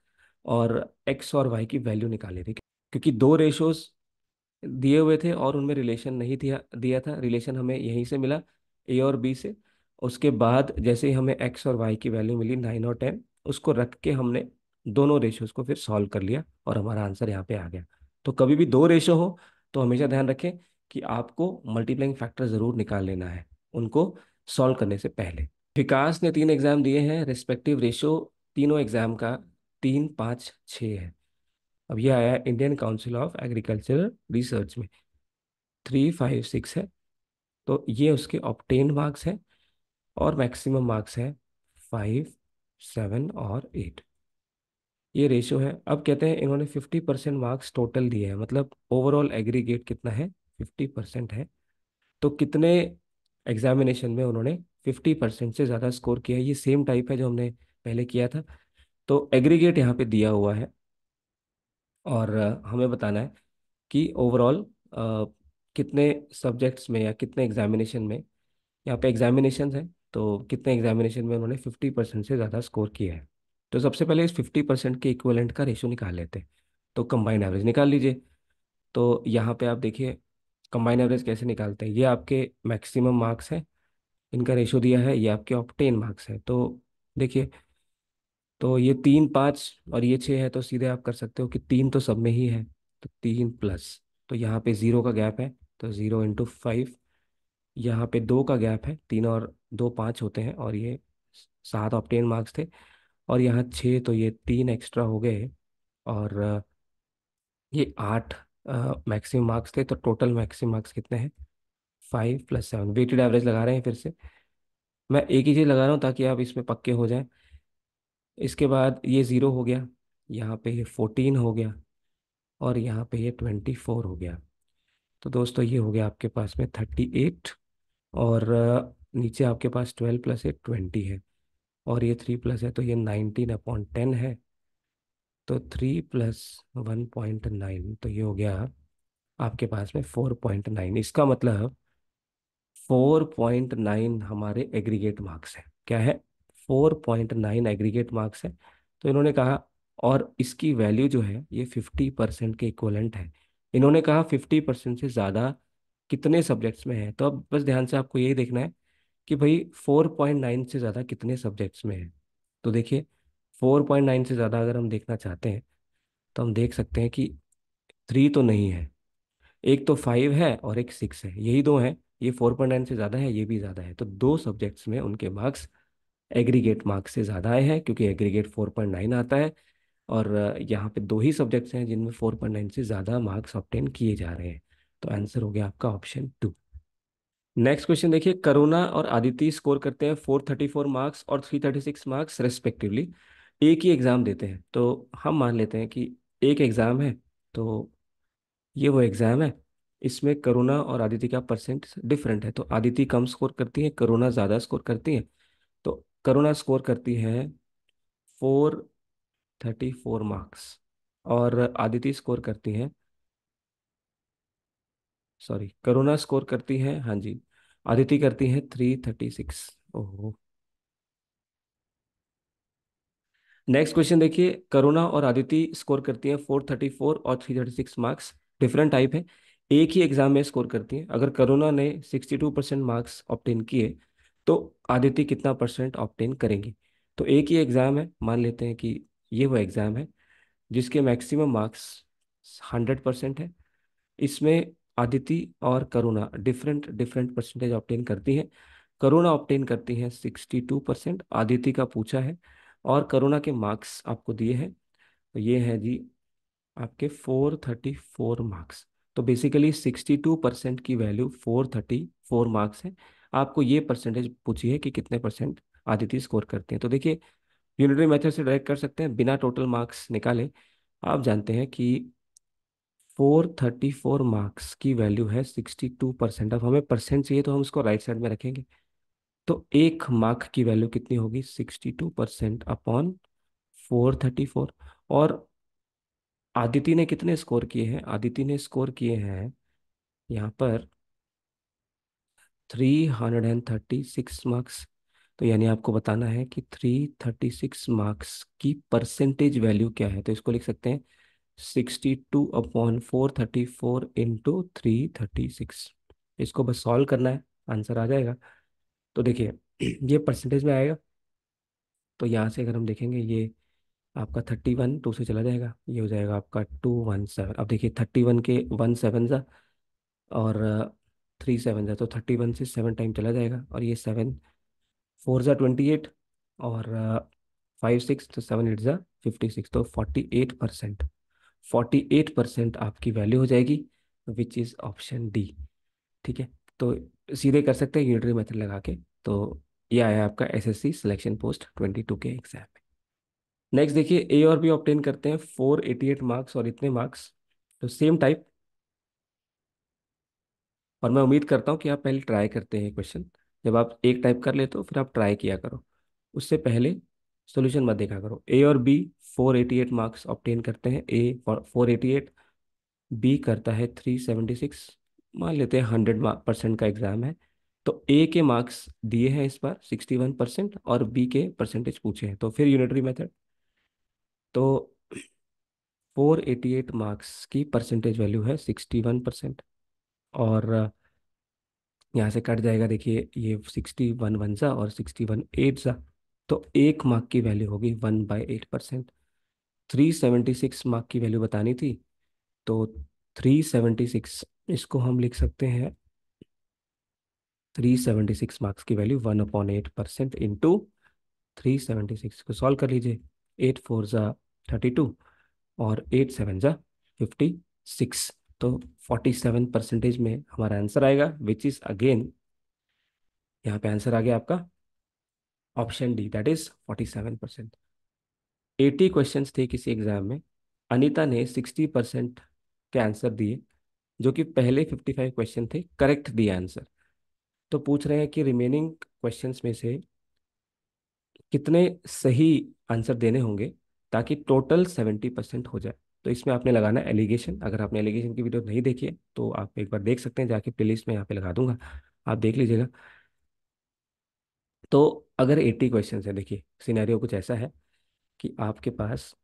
और एक्स और वाई की वैल्यू निकाली थी क्योंकि दो रेशोज दिए हुए थे और उनमें रिलेशन नहीं दिया दिया था रिलेशन हमें यहीं से मिला ए और बी से उसके बाद जैसे ही हमें एक्स और वाई की वैल्यू मिली नाइन और टेन उसको रख के हमने दोनों रेशोज को फिर सॉल्व कर लिया और हमारा आंसर यहाँ पे आ गया तो कभी भी दो रेशो हो तो हमेशा ध्यान रखें कि आपको मल्टीप्लाइंग फैक्टर ज़रूर निकाल लेना है उनको सॉल्व करने से पहले विकास ने तीन एग्जाम दिए हैं रिस्पेक्टिव रेशो तीनों एग्जाम का तीन पाँच छः है अब ये आया Indian council of agricultural research में थ्री फाइव सिक्स है तो ये उसके ऑप्टेन मार्क्स हैं और मैक्सिमम मार्क्स हैं फाइव सेवन और एट ये रेशो है अब कहते हैं इन्होंने फिफ्टी परसेंट मार्क्स टोटल दिए हैं मतलब ओवरऑल एग्रीगेट कितना है फिफ्टी परसेंट है तो कितने एग्जामिनेशन में उन्होंने फिफ्टी परसेंट से ज़्यादा स्कोर किया है ये सेम टाइप है जो हमने पहले किया था तो एग्रीगेट यहाँ पे दिया हुआ है और हमें बताना है कि ओवरऑल कितने सब्जेक्ट्स में या कितने एग्जामिनेशन में यहाँ पे एग्जामिनेशन है तो कितने एग्जामिनेशन में उन्होंने फिफ्टी परसेंट से ज़्यादा स्कोर किया है तो सबसे पहले इस फिफ्टी परसेंट के इक्वलेंट का रेशो निकाल लेते हैं तो कम्बाइंड एवरेज निकाल लीजिए तो यहाँ पे आप देखिए कम्बाइंड एवरेज कैसे निकालते हैं ये आपके मैक्सिमम मार्क्स हैं इनका रेशो दिया है ये आपके ऑप्टेन मार्क्स है तो देखिए तो ये तीन पाँच और ये छः है तो सीधे आप कर सकते हो कि तीन तो सब में ही है तो तीन प्लस तो यहाँ पे ज़ीरो का गैप है तो ज़ीरो इंटू फाइव यहाँ पे दो का गैप है तीन और दो पाँच होते हैं और ये सात ऑप्टेन मार्क्स थे और यहाँ छः तो ये तीन एक्स्ट्रा हो गए और ये आठ मैक्सिमम मार्क्स थे तो टोटल मैक्सिमम मार्क्स कितने हैं five plus seven weighted average लगा रहे हैं फिर से मैं एक ही चीज़ लगा रहा हूँ ताकि आप इसमें पक्के हो जाएं इसके बाद ये ज़ीरो हो गया यहाँ पे ये फोर्टीन हो गया और यहाँ पे ये ट्वेंटी फोर हो गया तो दोस्तों ये हो गया आपके पास में थर्टी एट और नीचे आपके पास ट्वेल्व प्लस एट ट्वेंटी है और ये थ्री प्लस है तो ये नाइनटीन अपॉइंट टेन है तो three plus one point nine तो ये हो गया आपके पास में फोर पॉइंट नाइन इसका मतलब फोर पॉइंट नाइन हमारे एग्रीगेट मार्क्स हैं क्या है four point nine aggregate marks है तो इन्होंने कहा और इसकी वैल्यू जो है ये फिफ्टी परसेंट के इक्वलेंट है इन्होंने कहा फिफ्टी परसेंट से ज़्यादा कितने सब्जेक्ट्स में है तो अब बस ध्यान से आपको यही देखना है कि भाई फोर पॉइंट नाइन से ज़्यादा कितने सब्जेक्ट्स में है तो देखिए फोर पॉइंट नाइन से ज़्यादा अगर हम देखना चाहते हैं तो हम देख सकते हैं कि थ्री तो नहीं है एक तो फाइव है और एक सिक्स है यही दो हैं ये फोर पॉइंट नाइन से ज़्यादा है ये भी ज़्यादा है तो दो सब्जेक्ट्स में उनके मार्क्स एग्रीगेट मार्क्स से ज़्यादा आए हैं क्योंकि एग्रीगेट फोर पॉइंट नाइन आता है और यहाँ पे दो ही सब्जेक्ट्स हैं जिनमें फोर पॉइंट नाइन से ज़्यादा मार्क्स ऑप्टेन किए जा रहे हैं तो आंसर हो गया आपका ऑप्शन टू नेक्स्ट क्वेश्चन देखिए करुणा और आदित्य स्कोर करते हैं फोर थर्टी फोर मार्क्स और three thirty six marks respectively एक ही एग्ज़ाम देते हैं तो हम मान लेते हैं कि एक एग्ज़ाम है तो ये वो एग्ज़ाम है इसमें करुणा और आदिति का परसेंट डिफरेंट है तो आदिति कम स्कोर करती है करुणा ज़्यादा स्कोर करती है तो करुणा स्कोर करती है फोर थर्टी फोर मार्क्स और आदिति स्कोर करती है सॉरी करुणा स्कोर करती है हाँ जी आदिति करती है थ्री थर्टी सिक्स ओहो नेक्स्ट क्वेश्चन देखिए करुणा और आदिति स्कोर करती है फोर थर्टी फोर और three thirty six marks different type है एक ही एग्जाम में स्कोर करती हैं अगर करुणा ने 62 परसेंट मार्क्स ऑप्टेन किए तो आदिति कितना परसेंट ऑप्टेन करेंगी तो एक ही एग्ज़ाम है मान लेते हैं कि ये वो एग्ज़ाम है जिसके मैक्सिमम मार्क्स हंड्रेड परसेंट है इसमें आदिति और Karuna different different percentage obtain करती हैं करुणा ऑप्टेन करती हैं सिक्सटी टू परसेंट आदिति का पूछा है और करुणा के मार्क्स आपको दिए हैं तो ये है जी आपके फोर थर्टी फोर मार्क्स तो बेसिकली सिक्सटी टू परसेंट की value four thirty four marks है आपको ये परसेंटेज पूछी है कि कितने परसेंट आदित्य स्कोर करते हैं तो देखिए यूनिटरी मेथड से डायरेक्ट कर सकते हैं बिना टोटल मार्क्स निकाले आप जानते हैं कि फोर थर्टी फोर मार्क्स की वैल्यू है सिक्सटी टू परसेंट अब हमें परसेंट चाहिए तो हम उसको राइट साइड में रखेंगे तो एक मार्क की वैल्यू कितनी होगी sixty two percent upon four thirty four और आदिति ने कितने स्कोर किए हैं आदिति ने स्कोर किए हैं यहाँ पर three hundred and thirty six marks तो यानी आपको बताना है कि थ्री थर्टी सिक्स मार्क्स की परसेंटेज वैल्यू क्या है तो इसको लिख सकते हैं sixty two upon four thirty four into three thirty six इसको बस सॉल्व करना है आंसर आ जाएगा तो देखिए ये परसेंटेज में आएगा तो यहाँ से अगर हम देखेंगे ये आपका थर्टी वन टू तो से चला जाएगा ये हो जाएगा आपका टू वन सेवन अब देखिए थर्टी वन के वन सेवन ज़ा और थ्री सेवन ज़ा तो थर्टी वन से सेवन टाइम चला जाएगा और ये सेवन फोर ज़ा ट्वेंटी एट और फाइव सिक्स तो सेवन एट ज़ा फिफ्टी सिक्स तो forty eight percent forty eight percent आपकी वैल्यू हो जाएगी विच इज़ ऑप्शन डी ठीक है तो सीधे कर सकते हैं यूनिटरी मेथड लगा के तो ये आया आपका S S C selection post twenty two के एग्जाम में नेक्स्ट देखिए ए और बी ऑप्टेन करते हैं फोर एटी एट मार्क्स और इतने मार्क्स तो सेम टाइप और मैं उम्मीद करता हूँ कि आप पहले ट्राई करते हैं क्वेश्चन जब आप एक टाइप कर लेते हो फिर आप ट्राई किया करो उससे पहले सोल्यूशन मत देखा करो ए और B four eighty eight marks obtain करते हैं A four eighty eight B करता है थ्री सेवेंटी सिक्स मान लेते हैं हंड्रेड परसेंट का एग्ज़ाम है तो ए के मार्क्स दिए हैं इस बार सिक्सटी वन परसेंट और बी के परसेंटेज पूछे हैं तो फिर यूनिटरी मेथड तो 488 मार्क्स की परसेंटेज वैल्यू है 61 परसेंट और यहाँ से कट जाएगा देखिए ये 61 वन वन सा और 61 वन एट सा तो एक मार्क की वैल्यू होगी one by eight percent three seventy six mark की वैल्यू बतानी थी तो थ्री सेवेंटी सिक्स इसको हम लिख सकते हैं थ्री सेवेंटी सिक्स मार्क्स की value one upon eight percent into three seventy six को सॉल्व कर लीजिए एट फोर ज़ा थर्टी टू और एट सेवन ज़ा फिफ्टी सिक्स तो फोर्टी सेवन परसेंटेज में हमारा आंसर आएगा विच इज़ अगेन यहाँ पे आंसर आ गया आपका option D that is forty seven percent eighty question थे किसी एग्ज़ाम में अनिता ने सिक्सटी परसेंट के आंसर दिए जो कि पहले फिफ्टी फाइव क्वेश्चन थे करेक्ट दिए आंसर तो पूछ रहे हैं कि रिमेनिंग क्वेश्चंस में से कितने सही आंसर देने होंगे ताकि टोटल सेवेंटी परसेंट हो जाए तो इसमें आपने लगाना एलिगेशन अगर आपने एलिगेशन की वीडियो नहीं देखी है तो आप एक बार देख सकते हैं जाके प्ले लिस्ट में यहाँ पे लगा दूंगा आप देख लीजिएगा तो अगर एट्टी क्वेश्चन है देखिए सिनेरियो कुछ ऐसा है कि आपके पास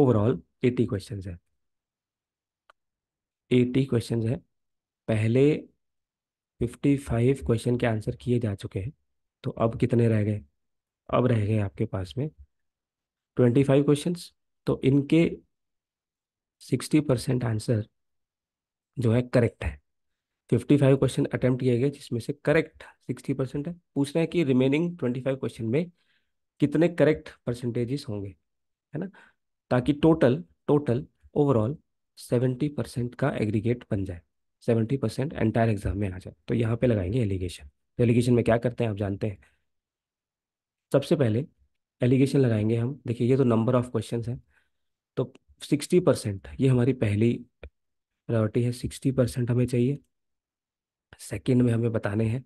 ओवरऑल एटी क्वेश्चन है एटी क्वेश्चन है पहले फिफ्टी फाइव क्वेश्चन के आंसर किए जा चुके हैं तो अब कितने रह गए अब रह गए आपके पास में ट्वेंटी फाइव क्वेश्चन तो इनके सिक्सटी परसेंट आंसर जो है करेक्ट है फिफ्टी फाइव क्वेश्चन अटैम्प्ट किए गए जिसमें से करेक्ट सिक्सटी परसेंट है पूछ रहे हैं कि रिमेनिंग ट्वेंटी फाइव क्वेश्चन में कितने करेक्ट परसेंटेजेस होंगे है ना ताकि total total overall seventy percent का एग्रीगेट बन जाए सेवेंटी परसेंट एंटायर एग्जाम में आ जाए तो यहाँ पे लगाएंगे एलिगेशन एलिगेशन तो में क्या करते हैं आप जानते हैं सबसे पहले एलिगेशन लगाएंगे हम देखिए ये तो नंबर ऑफ क्वेश्चंस हैं तो सिक्सटी परसेंट ये हमारी पहली प्रायोरिटी है सिक्सटी परसेंट हमें चाहिए सेकेंड में हमें बताने हैं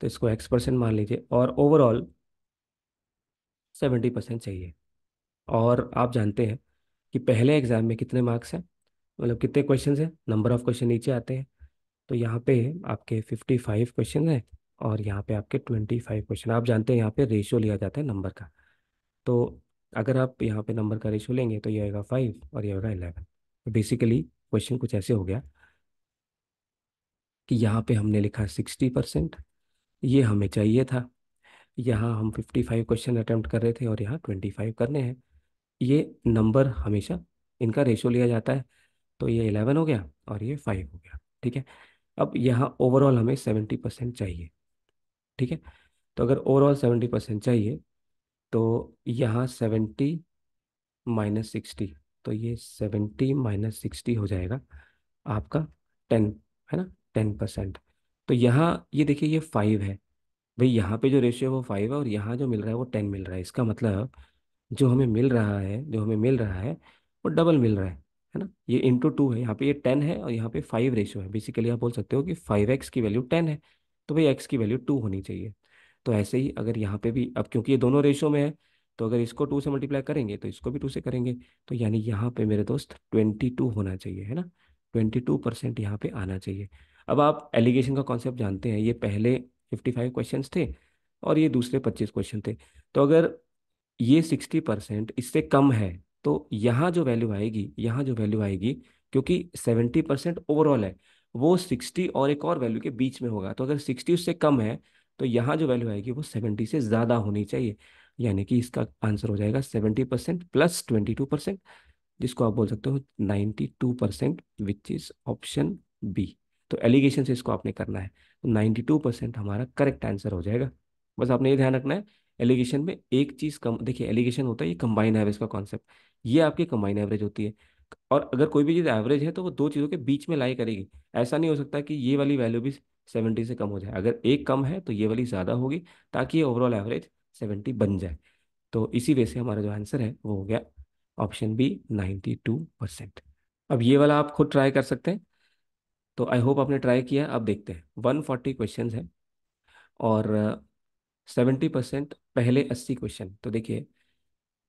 तो इसको एक्स परसेंट मान लीजिए और ओवरऑल सेवेंटी परसेंट चाहिए और आप जानते हैं कि पहले एग्ज़ाम में कितने मार्क्स हैं मतलब कितने क्वेश्चन हैं नंबर ऑफ क्वेश्चन नीचे आते हैं तो यहाँ पे आपके फिफ्टी फाइव क्वेश्चन हैं और यहाँ पे आपके ट्वेंटी फाइव क्वेश्चन आप जानते हैं यहाँ पे रेशियो लिया जाता है नंबर का तो अगर आप यहाँ पे नंबर का रेशियो लेंगे तो ये होगा फाइव और ये होगा इलेवन तो बेसिकली क्वेश्चन कुछ ऐसे हो गया कि यहाँ पे हमने लिखा सिक्सटी परसेंट ये हमें चाहिए था यहाँ हम फिफ्टी फाइव क्वेश्चन अटैम्प्ट कर रहे थे और यहाँ ट्वेंटी फाइव करने हैं ये नंबर हमेशा इनका रेशो लिया जाता है तो ये इलेवन हो गया और ये फाइव हो गया ठीक है अब यहाँ ओवरऑल हमें सेवेंटी परसेंट चाहिए ठीक है तो अगर ओवरऑल सेवेंटी परसेंट चाहिए तो यहाँ सेवेंटी माइनस सिक्सटी तो ये सेवेंटी माइनस सिक्सटी हो जाएगा आपका टेन है ना टेन परसेंट तो यहाँ ये देखिए ये फाइव है भाई यहाँ पे जो रेशियो है वो फाइव है और यहाँ जो मिल रहा है वो टेन मिल रहा है इसका मतलब जो हमें मिल रहा है जो हमें मिल रहा है वो डबल मिल रहा है है ना ये इंटू टू है यहाँ पे ये टेन है और यहाँ पे फाइव रेशियो है बेसिकली आप बोल सकते हो कि फाइव एक्स की वैल्यू टेन है तो भाई एक्स की वैल्यू टू होनी चाहिए तो ऐसे ही अगर यहाँ पे भी अब क्योंकि ये दोनों रेशो में है तो अगर इसको टू से मल्टीप्लाई करेंगे तो इसको भी टू से करेंगे तो यानी यहाँ पे मेरे दोस्त ट्वेंटी टू होना चाहिए है ना ट्वेंटी टू परसेंट यहाँ पे आना चाहिए अब आप एलिगेशन का कॉन्सेप्ट जानते हैं ये पहले फिफ्टी फाइव क्वेश्चन थे और ये दूसरे पच्चीस क्वेश्चन थे तो अगर ये सिक्सटी परसेंट इससे कम है तो यहाँ जो वैल्यू आएगी यहाँ जो वैल्यू आएगी क्योंकि सेवेंटी परसेंट ओवरऑल है वो सिक्सटी और एक और वैल्यू के बीच में होगा तो अगर सिक्सटी उससे कम है तो यहाँ जो वैल्यू आएगी वो सेवेंटी से ज़्यादा होनी चाहिए यानी कि इसका आंसर हो जाएगा seventy percent plus twenty two percent जिसको आप बोल सकते हो ninety two percent which is option B तो एलिगेशन से इसको आपने करना है तो नाइन्टी टू परसेंट हमारा करेक्ट आंसर हो जाएगा बस आपने ये ध्यान रखना है एलिगेशन में एक चीज़ कम देखिए एलिगेशन होता है ये कंबाइन एवरेज का कॉन्सेप्ट ये आपकी कंबाइन एवरेज होती है और अगर कोई भी चीज़ एवरेज है तो वो दो चीज़ों के बीच में लाई करेगी ऐसा नहीं हो सकता कि ये वाली वैल्यू भी सेवेंटी से कम हो जाए अगर एक कम है तो ये वाली ज़्यादा होगी ताकि ये ओवरऑल एवरेज सेवेंटी बन जाए तो इसी वजह से हमारा जो आंसर है वो हो गया option B ninety two percent अब ये वाला आप खुद ट्राई कर सकते हैं तो आई होप आपने ट्राई किया अब देखते हैं वन फोर्टी क्वेश्चन है और सेवेंटी परसेंट पहले अस्सी क्वेश्चन तो देखिए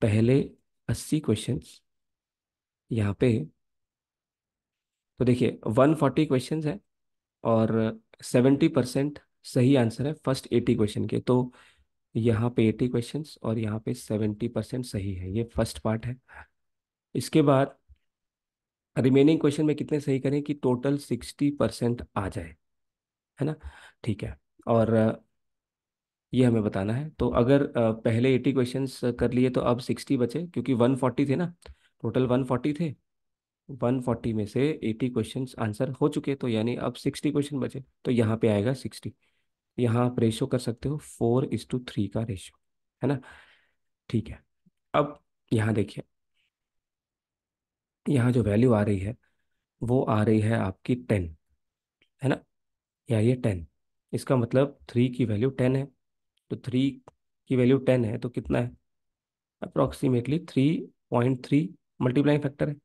पहले अस्सी क्वेश्चंस यहाँ पे तो देखिए 140 क्वेश्चन है और 70 परसेंट सही आंसर है फर्स्ट 80 क्वेश्चन के तो यहाँ पे 80 क्वेश्चंस और यहाँ पे 70 परसेंट सही है ये फर्स्ट पार्ट है इसके बाद रिमेनिंग क्वेश्चन में कितने सही करें कि टोटल 60 परसेंट आ जाए है ना ठीक है और ये हमें बताना है तो अगर पहले 80 क्वेश्चंस कर लिए तो अब 60 बचे क्योंकि 140 थे ना टोटल वन फोर्टी थे वन फोर्टी में से एटी क्वेश्चन आंसर हो चुके तो यानी अब सिक्सटी क्वेश्चन बचे तो यहाँ पे आएगा सिक्सटी यहाँ आप रेशो कर सकते हो फोर इज टू थ्री का रेशो है ना ठीक है अब यहाँ देखिए यहाँ जो वैल्यू आ रही है वो आ रही है आपकी टेन है ना या ये टेन इसका मतलब थ्री की वैल्यू टेन है तो थ्री की वैल्यू टेन है तो कितना है approximately three point three multiplying factor है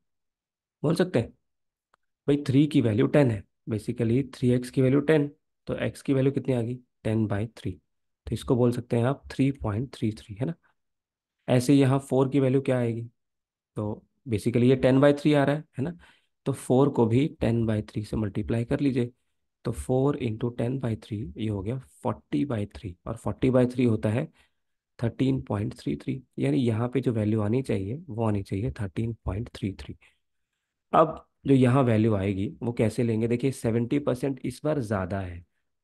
बोल सकते हैं भाई थ्री की वैल्यू टेन है बेसिकली थ्री एक्स की वैल्यू टेन तो एक्स की वैल्यू कितनी आ गई टेन बाई थ्री तो इसको बोल सकते हैं आप थ्री पॉइंट थ्री थ्री है ना ऐसे यहाँ फोर की वैल्यू क्या आएगी तो बेसिकली ये टेन बाई थ्री आ रहा है है ना तो फोर को भी टेन बाई थ्री से मल्टीप्लाई कर लीजिए तो four into ten by three ये हो गया फोर्टी बाई थ्री और फोर्टी बाई थ्री होता है थर्टीन पॉइंट थ्री थ्री यानी यहाँ पे जो वैल्यू आनी चाहिए वो आनी चाहिए थर्टीन पॉइंट थ्री थ्री अब जो यहाँ वैल्यू आएगी वो कैसे लेंगे देखिए सेवेंटी परसेंट इस बार ज़्यादा है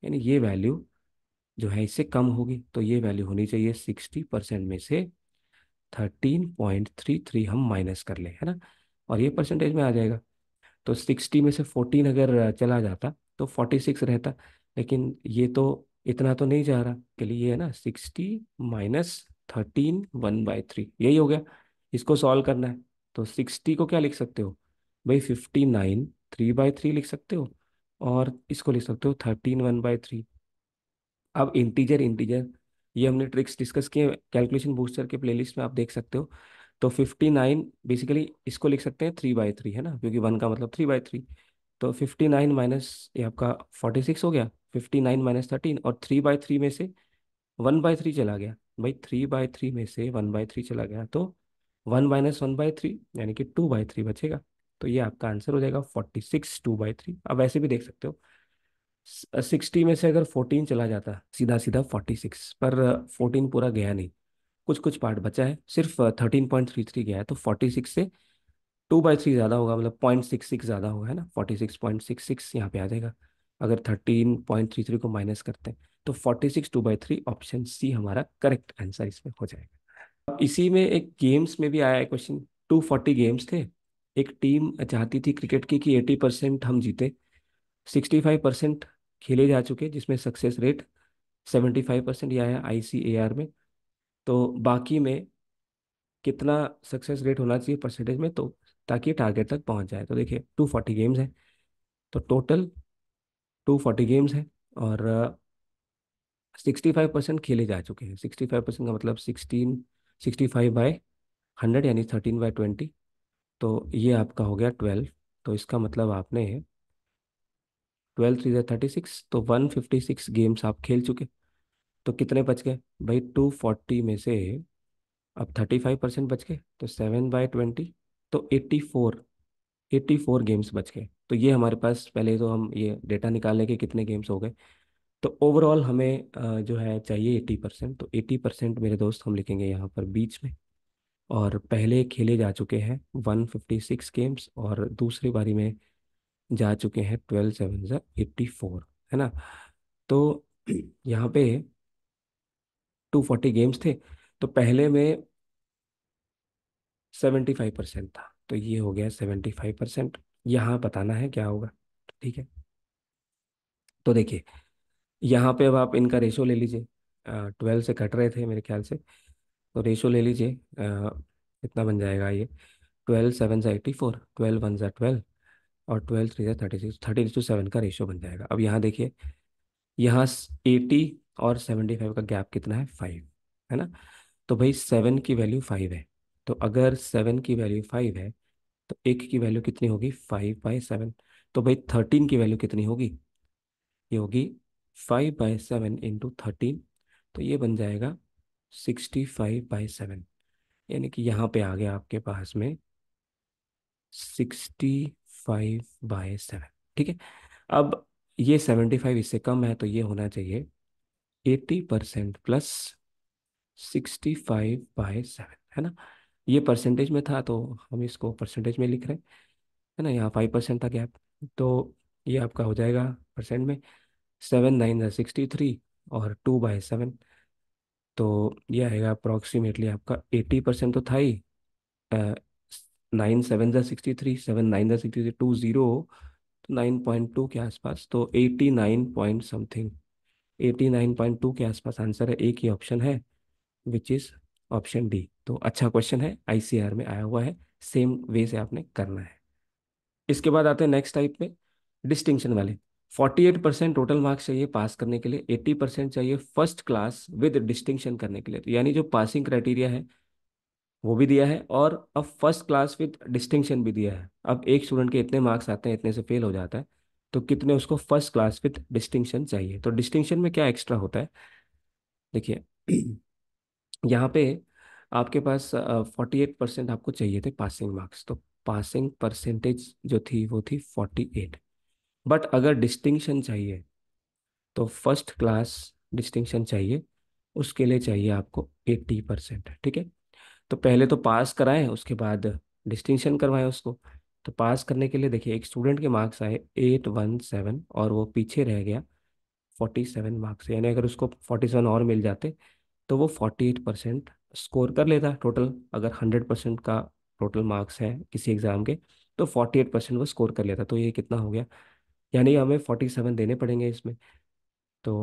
यानी ये वैल्यू जो है इससे कम होगी तो ये वैल्यू होनी चाहिए सिक्सटी परसेंट में से थर्टीन पॉइंट थ्री थ्री हम माइनस कर लें है ना और ये परसेंटेज में आ जाएगा तो सिक्सटी में से फोर्टीन अगर चला जाता तो फोर्टी सिक्स रहता लेकिन ये तो इतना तो नहीं जा रहा के लिए है ना sixty minus thirteen one by three यही हो गया इसको सॉल्व करना है तो सिक्सटी को क्या लिख सकते हो भाई fifty nine three by three लिख सकते हो और इसको लिख सकते हो थर्टीन वन बाय थ्री अब इंटीजर इंटीजर ये हमने ट्रिक्स डिस्कस किए कैलकुलेशन बूस्टर के प्लेलिस्ट में आप देख सकते हो तो फिफ्टी नाइन बेसिकली इसको लिख सकते हैं थ्री बाय थ्री है ना क्योंकि वन का मतलब थ्री बाय थ्री तो फिफ्टी नाइन माइनस ये आपका फोर्टी सिक्स हो गया फिफ्टी नाइन माइनस थर्टीन और थ्री बाय थ्री में से वन बाय थ्री चला गया भाई थ्री बाय थ्री में से वन बाय थ्री चला गया तो one minus one by three यानी कि टू बाय थ्री बचेगा तो ये आपका आंसर हो जाएगा forty six two by three अब ऐसे भी देख सकते हो सिक्सटी में से अगर फोर्टीन चला जाता सीधा सीधा फोर्टी सिक्स पर फोर्टीन पूरा गया नहीं कुछ कुछ पार्ट बचा है सिर्फ थर्टीन पॉइंट थ्री थ्री गया है तो फोर्टी सिक्स से टू बाई थ्री ज़्यादा होगा मतलब पॉइंट सिक्स सिक्स ज़्यादा होगा है ना forty six point six six यहाँ पे आ जाएगा अगर थर्टीन पॉइंट थ्री थ्री को माइनस करते हैं तो forty six two by three option C हमारा करेक्ट आंसर इसमें हो जाएगा इसी में एक गेम्स में भी आया है क्वेश्चन टू फोर्टी गेम्स थे एक टीम चाहती थी क्रिकेट की कि एटी परसेंट हम जीते सिक्सटी फाइव परसेंट खेले जा चुके जिसमें success rate seventy five percent यह आया आई सी ए आर में तो बाकी में कितना सक्सेस रेट होना चाहिए परसेंटेज में तो ताकि टारगेट तक पहुंच जाए तो देखिए टू फोर्टी गेम्स हैं तो टोटल टू फोर्टी गेम्स हैं और सिक्सटी फाइव परसेंट खेले जा चुके हैं सिक्सटी फाइव परसेंट का मतलब sixteen sixty five by hundred यानी थर्टीन बाई ट्वेंटी तो ये आपका हो गया ट्वेल्व तो इसका मतलब आपने ट्वेल्व थ्री थर्टी सिक्स तो वन फिफ्टी सिक्स गेम्स आप खेल चुके तो कितने बच गए भाई टू फोर्टी में से अब थर्टी फाइव परसेंट बच गए तो सेवन बाई ट्वेंटी तो eighty four eighty four games बच गए तो ये हमारे पास पहले तो हम ये डेटा निकाल लें कि कितने गेम्स हो गए तो ओवरऑल हमें जो है चाहिए एट्टी परसेंट तो एट्टी परसेंट मेरे दोस्त हम लिखेंगे यहाँ पर बीच में और पहले खेले जा चुके हैं वन फिफ्टी सिक्स गेम्स और दूसरी बारी में जा चुके हैं ट्वेल्व सेवन ज़ा एट्टी फोर है ना तो यहाँ पे टू फोर्टी गेम्स थे तो पहले में सेवेंटी फाइव परसेंट था तो ये हो गया सेवेंटी फाइव परसेंट यहाँ बताना है क्या होगा ठीक है तो देखिए यहाँ पे अब आप इनका रेशो ले लीजिए ट्वेल्व से कट रहे थे मेरे ख्याल से तो रेशो ले लीजिए कितना बन जाएगा ये ट्वेल्व सेवन ज़ा एट्टी फोर ट्वेल्व वन ज़ा ट्वेल्व और ट्वेल्व थ्री ज़ा thirty six thirty two seven का रेशो बन जाएगा अब यहाँ देखिए यहाँ एटी और सेवेंटी फाइव का गैप कितना है फाइव है ना तो भाई सेवन की वैल्यू फाइव है तो अगर सेवन की वैल्यू फाइव है तो एक की वैल्यू कितनी होगी फाइव बाई सेवन तो भाई थर्टीन की वैल्यू कितनी होगी ये होगी five by seven into thirteen तो ये बन जाएगा सिक्सटी फाइव बाई सेवन यानी कि यहाँ पे आ गया आपके पास में सिक्सटी फाइव बाय सेवन ठीक है अब ये सेवेंटी फाइव इससे कम है तो ये होना चाहिए eighty percent plus sixty five by seven है ना ये परसेंटेज में था तो हम इसको परसेंटेज में लिख रहे हैं है ना यहाँ फाइव परसेंट था गैप तो ये आपका हो जाएगा परसेंट में सेवन नाइन सिक्सटी थ्री और टू बाय सेवन तो ये आएगा अप्रॉक्सीमेटली आपका एटी परसेंट तो था ही नाइन सेवन ज़ा सिक्सटी थ्री सेवन नाइन ज़ा सिक्सटी थ्री टू ज़ीरो तो नाइन पॉइंट टू के आसपास तो eighty nine point something eighty nine point two के आसपास आंसर है एक ही ऑप्शन है विच इज़ ऑप्शन डी तो अच्छा क्वेश्चन है आईसीआर में आया हुआ है सेम वे से आपने करना है इसके बाद आते हैं नेक्स्ट टाइप में डिस्टिंक्शन वाले 48 परसेंट टोटल मार्क्स चाहिए पास करने के लिए 80 परसेंट चाहिए फर्स्ट क्लास विद डिस्टिंक्शन करने के लिए तो यानी जो पासिंग क्राइटेरिया है वो भी दिया है और अब फर्स्ट क्लास विद डिस्टिंक्शन भी दिया है अब एक स्टूडेंट के इतने मार्क्स आते हैं इतने से फेल हो जाता है तो कितने उसको फर्स्ट क्लास विद डिस्टिंक्शन चाहिए तो डिस्टिंक्शन में क्या एक्स्ट्रा होता है देखिए यहाँ पे आपके पास फोर्टी एट परसेंट आपको चाहिए थे पासिंग मार्क्स तो पासिंग परसेंटेज जो थी वो थी फोर्टी एट बट अगर डिस्टिंक्शन चाहिए तो फर्स्ट क्लास डिस्टिंक्शन चाहिए उसके लिए चाहिए आपको एट्टी परसेंट ठीक है तो पहले तो पास कराएं उसके बाद डिस्टिंक्शन करवाएं उसको तो पास करने के लिए देखिए एक स्टूडेंट के मार्क्स आए एट वन सेवन और वो पीछे रह गया फोर्टी सेवन मार्क्स यानी अगर उसको फोर्टी सेवन और मिल जाते तो वो फोर्टी एट परसेंट स्कोर कर लेता टोटल अगर हंड्रेड परसेंट का टोटल मार्क्स है किसी एग्ज़ाम के तो फोर्टी एट परसेंट वो स्कोर कर लेता तो ये कितना हो गया यानी हमें फोर्टी सेवन देने पड़ेंगे इसमें तो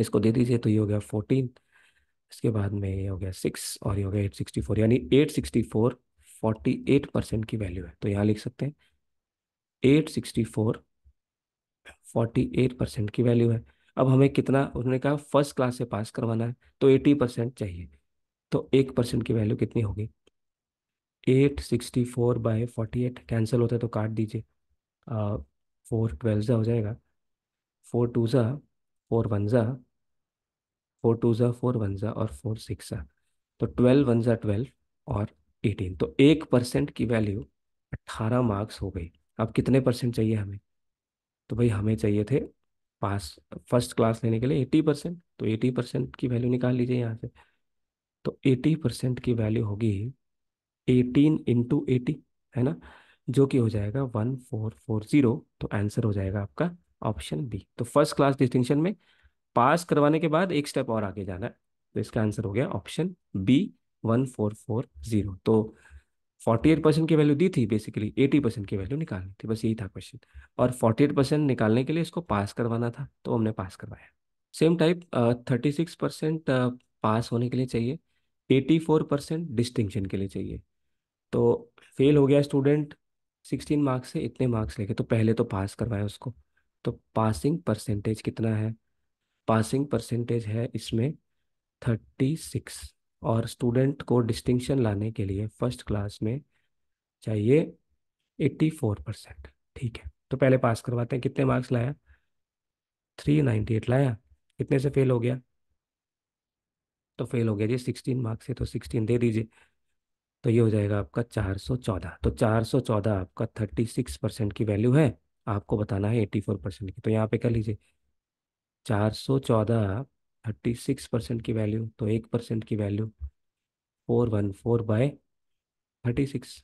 इसको दे दीजिए तो ये हो गया फोर्टीन इसके बाद में ये हो गया सिक्स और ये हो गया एट सिक्सटी फोर यानी eight sixty four forty eight percent की वैल्यू है तो यहाँ लिख सकते हैं eight sixty four forty eight percent की वैल्यू है अब हमें कितना उन्होंने कहा फर्स्ट क्लास से पास करवाना है तो एटी परसेंट चाहिए तो एक परसेंट की वैल्यू कितनी होगी eight sixty four by forty eight cancel होता है तो काट दीजिए फोर ट्वेल्व ज़ा हो जाएगा फोर टू ज़ा फोर वन ज़ा फोर टू ज़ा फोर वन ज़ा और फोर सिक्स ज़ा तो ट्वेल्व वन ज़ा ट्वेल्व और एटीन तो एक परसेंट की वैल्यू अट्ठारह मार्क्स हो गई अब कितने परसेंट चाहिए हमें तो भाई हमें चाहिए थे पास फर्स्ट क्लास लेने के लिए एट्टी परसेंट तो एटी परसेंट की वैल्यू निकाल लीजिए यहाँ से तो एटी परसेंट की वैल्यू होगी एटीन इंटू एटी है ना जो कि हो जाएगा वन फोर फोर जीरो तो आंसर हो जाएगा आपका ऑप्शन बी तो फर्स्ट क्लास डिस्टिंक्शन में पास करवाने के बाद एक स्टेप और आगे जाना है तो इसका आंसर हो गया option B one four four zero तो फोर्टी एट परसेंट की वैल्यू दी थी बेसिकली एटी परसेंट की वैल्यू निकालनी थी बस यही था क्वेश्चन और फोर्टी एट परसेंट निकालने के लिए इसको पास करवाना था तो हमने पास करवाया same type thirty six percent pass होने के लिए चाहिए एटी फोर परसेंट डिस्टिंक्शन के लिए चाहिए तो फेल हो गया स्टूडेंट सिक्सटीन मार्क्स से इतने मार्क्स लेके तो पहले तो पास करवाया उसको तो पासिंग परसेंटेज कितना है पासिंग परसेंटेज है इसमें थर्टी सिक्स और स्टूडेंट को डिस्टिंक्शन लाने के लिए फर्स्ट क्लास में चाहिए 84 परसेंट ठीक है तो पहले पास करवाते हैं कितने मार्क्स लाया 398 लाया कितने से फेल हो गया तो फेल हो गया जी 16 मार्क्स से तो 16 दे दीजिए तो ये हो जाएगा आपका 414 तो 414 आपका 36 परसेंट की वैल्यू है आपको बताना है 84 परसेंट की तो यहाँ पे कर लीजिए 414 थर्टी सिक्स परसेंट की वैल्यू तो एक परसेंट की value four one four by thirty six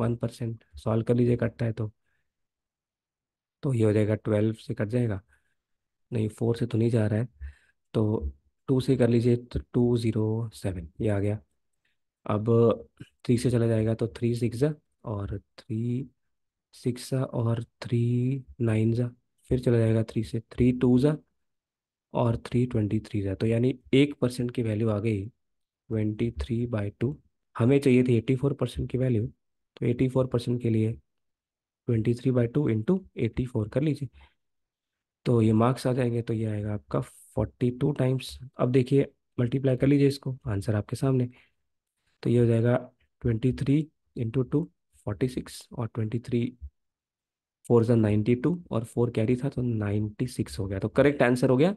one percent solve कर लीजिए कटता है तो तो ये हो जाएगा ट्वेल्व से कट जाएगा नहीं फोर से तो नहीं जा रहा है तो टू से कर लीजिए तो टू ज़ीरो सेवन ये आ गया अब थ्री से चला जाएगा तो थ्री सिक्स और थ्री सिक्स और थ्री नाइन फिर चला जाएगा थ्री से थ्री टू ज़ा और थ्री ट्वेंटी थ्री है तो यानी एक परसेंट की वैल्यू आ गई ट्वेंटी थ्री बाई टू हमें चाहिए थी एट्टी फोर परसेंट की वैल्यू तो एट्टी फोर परसेंट के लिए twenty three by two into eighty four कर लीजिए तो ये मार्क्स आ जाएंगे तो ये आएगा आपका फोर्टी टू टाइम्स अब देखिए मल्टीप्लाई कर लीजिए इसको आंसर आपके सामने तो ये हो जाएगा twenty three into two forty six और ट्वेंटी थ्री फोर जन नाइन्टी टू और फोर कैरी था तो नाइन्टी सिक्स हो गया तो करेक्ट आंसर हो गया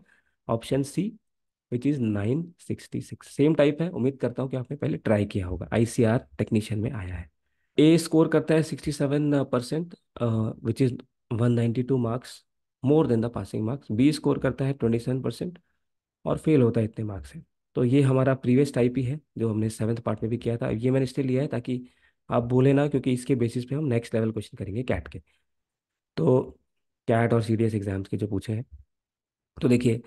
option C which is nine sixty six same type है उम्मीद करता हूँ कि आपने पहले ट्राई किया होगा आईसीआर टेक्नीशियन में आया है ए स्कोर करता है sixty seven percent which is one two marks more than the passing marks B score करता है ट्वेंटी सेवन परसेंट और फेल होता है इतने मार्क्स है तो ये हमारा प्रीवियस टाइप ही है जो हमने सेवन्थ पार्ट में भी किया था ये मैंने इसलिए लिया है ताकि आप बोले ना क्योंकि इसके बेसिस पे हम नेक्स्ट लेवल क्वेश्चन करेंगे कैट के तो कैट और सी एग्ज़ाम्स के जो पूछे हैं तो देखिए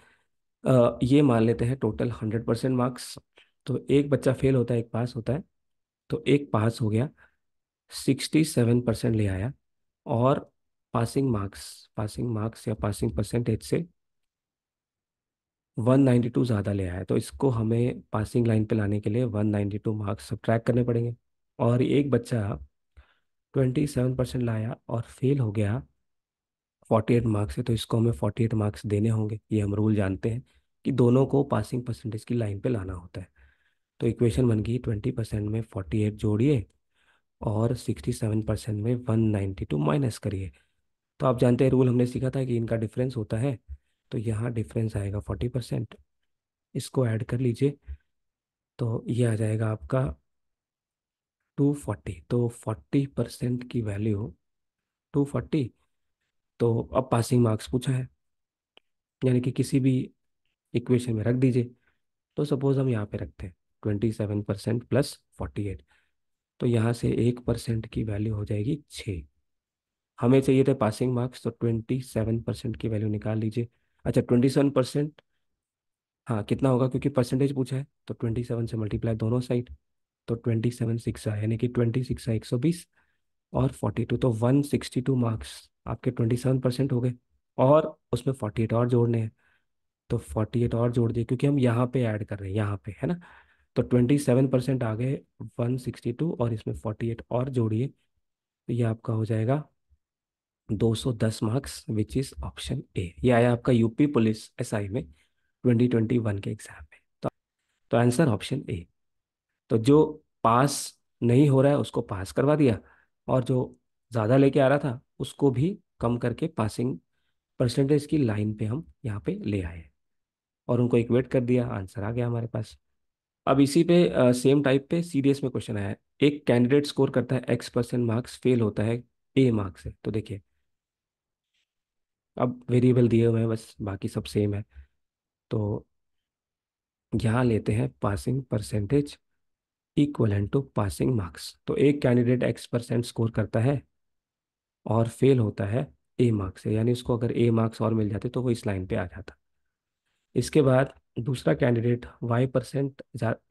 ये मान लेते हैं टोटल हंड्रेड परसेंट मार्क्स तो एक बच्चा फेल होता है एक पास होता है तो एक पास हो गया सिक्सटी सेवन परसेंट ले आया और पासिंग मार्क्स पासिंग मार्क्स या पासिंग परसेंटेज से वन नाइन्टी टू ज़्यादा ले आया तो इसको हमें पासिंग लाइन पे लाने के लिए one ninety two marks track करने पड़ेंगे और एक बच्चा ट्वेंटी सेवन परसेंट लाया और फेल हो गया फोर्टी एट मार्क्स है तो इसको हमें फोर्टी एट मार्क्स देने होंगे ये हम रूल जानते हैं कि दोनों को पासिंग परसेंटेज की लाइन पे लाना होता है तो इक्वेशन बन गई ट्वेंटी परसेंट में फोर्टी एट जोड़िए और सिक्सटी सेवन परसेंट में वन नाइन्टी टू माइनस करिए तो आप जानते हैं रूल हमने सीखा था कि इनका डिफरेंस होता है तो यहाँ डिफरेंस आएगा फोर्टी परसेंट इसको ऐड कर लीजिए तो ये आ जाएगा आपका टू फोर्टी तो फोर्टी परसेंट की वैल्यू टू फोर्टी तो अब पासिंग मार्क्स पूछा है यानी कि किसी भी इक्वेशन में रख दीजिए तो सपोज हम यहाँ पे रखते हैं twenty seven percent plus forty eight तो यहाँ से एक परसेंट की वैल्यू हो जाएगी छः हमें चाहिए थे पासिंग मार्क्स तो ट्वेंटी सेवन परसेंट की वैल्यू निकाल लीजिए अच्छा ट्वेंटी सेवन परसेंट हाँ कितना होगा क्योंकि परसेंटेज पूछा है तो ट्वेंटी सेवन से मल्टीप्लाई दोनों साइड तो ट्वेंटी सेवन सिक्स यानी कि ट्वेंटी सिक्स एक सौ बीस और फोर्टी टू तो वन सिक्सटी टू मार्क्स आपके ट्वेंटी सेवन परसेंट हो गए और उसमें फोर्टी एट और जोड़ने हैं तो फोर्टी एट और जोड़ दिए क्योंकि हम यहाँ पे ऐड कर रहे हैं यहाँ पे है ना तो ट्वेंटी सेवन परसेंट आ गए वन सिक्सटी टू और इसमें फोर्टी एट और जोड़िए तो ये आपका हो जाएगा दो सौ दस marks which is option A ये आया आपका यूपी पुलिस आई में ट्वेंटी ट्वेंटी वन के एग्जाम में तो तो आंसर ऑप्शन ए तो जो पास नहीं हो रहा है उसको पास करवा दिया और जो ज़्यादा लेके आ रहा था उसको भी कम करके पासिंग परसेंटेज की लाइन पे हम यहाँ पे ले आए और उनको इक्वेट कर दिया आंसर आ गया हमारे पास अब इसी पे आ, सेम टाइप पे सीरियस में क्वेश्चन आया है एक कैंडिडेट स्कोर करता है एक्स परसेंट मार्क्स फेल होता है ए मार्क्स से तो देखिए अब वेरिएबल दिए हुए हैं बस बाकी सब सेम है तो यहाँ लेते हैं passing percentage equal to passing marks तो एक कैंडिडेट एक्स परसेंट स्कोर करता है और फेल होता है ए मार्क्स से यानी उसको अगर ए मार्क्स और मिल जाते तो वो इस लाइन पे आ जाता इसके बाद दूसरा कैंडिडेट वाई परसेंट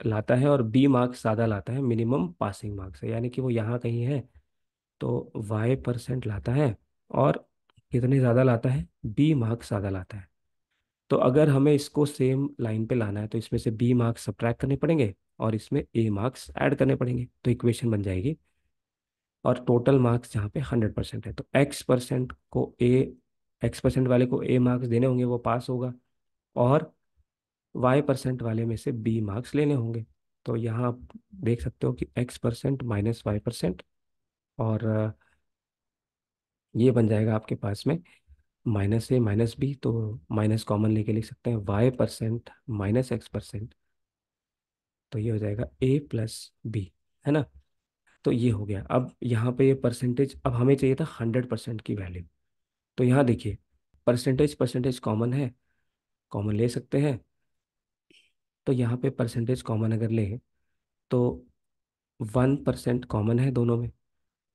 लाता है और बी मार्क्स ज़्यादा लाता है मिनिमम पासिंग मार्क्स यानी कि वो यहाँ कहीं है तो वाई परसेंट लाता है और कितने ज़्यादा लाता है बी मार्क्स ज़्यादा लाता है तो अगर हमें इसको सेम लाइन पे लाना है तो इसमें से बी मार्क्स सब्ट्रैक्ट करने पड़ेंगे और इसमें ए मार्क्स ऐड करने पड़ेंगे तो इक्वेशन बन जाएगी और टोटल मार्क्स जहाँ पे हंड्रेड परसेंट है तो एक्स परसेंट को ए एक्स परसेंट वाले को ए मार्क्स देने होंगे वो पास होगा और वाई परसेंट वाले में से बी मार्क्स लेने होंगे तो यहाँ आप देख सकते हो कि X percent minus Y percent और ये बन जाएगा आपके पास में माइनस ए माइनस बी तो माइनस कॉमन लेके लिख सकते हैं Y percent minus X percent तो ये हो जाएगा ए प्लस बी है ना तो ये हो गया अब यहाँ पे ये परसेंटेज अब हमें चाहिए था हंड्रेड परसेंट की वैल्यू तो यहाँ देखिए परसेंटेज परसेंटेज कॉमन है कॉमन ले सकते हैं तो यहाँ पे परसेंटेज कॉमन अगर ले तो वन परसेंट कॉमन है दोनों में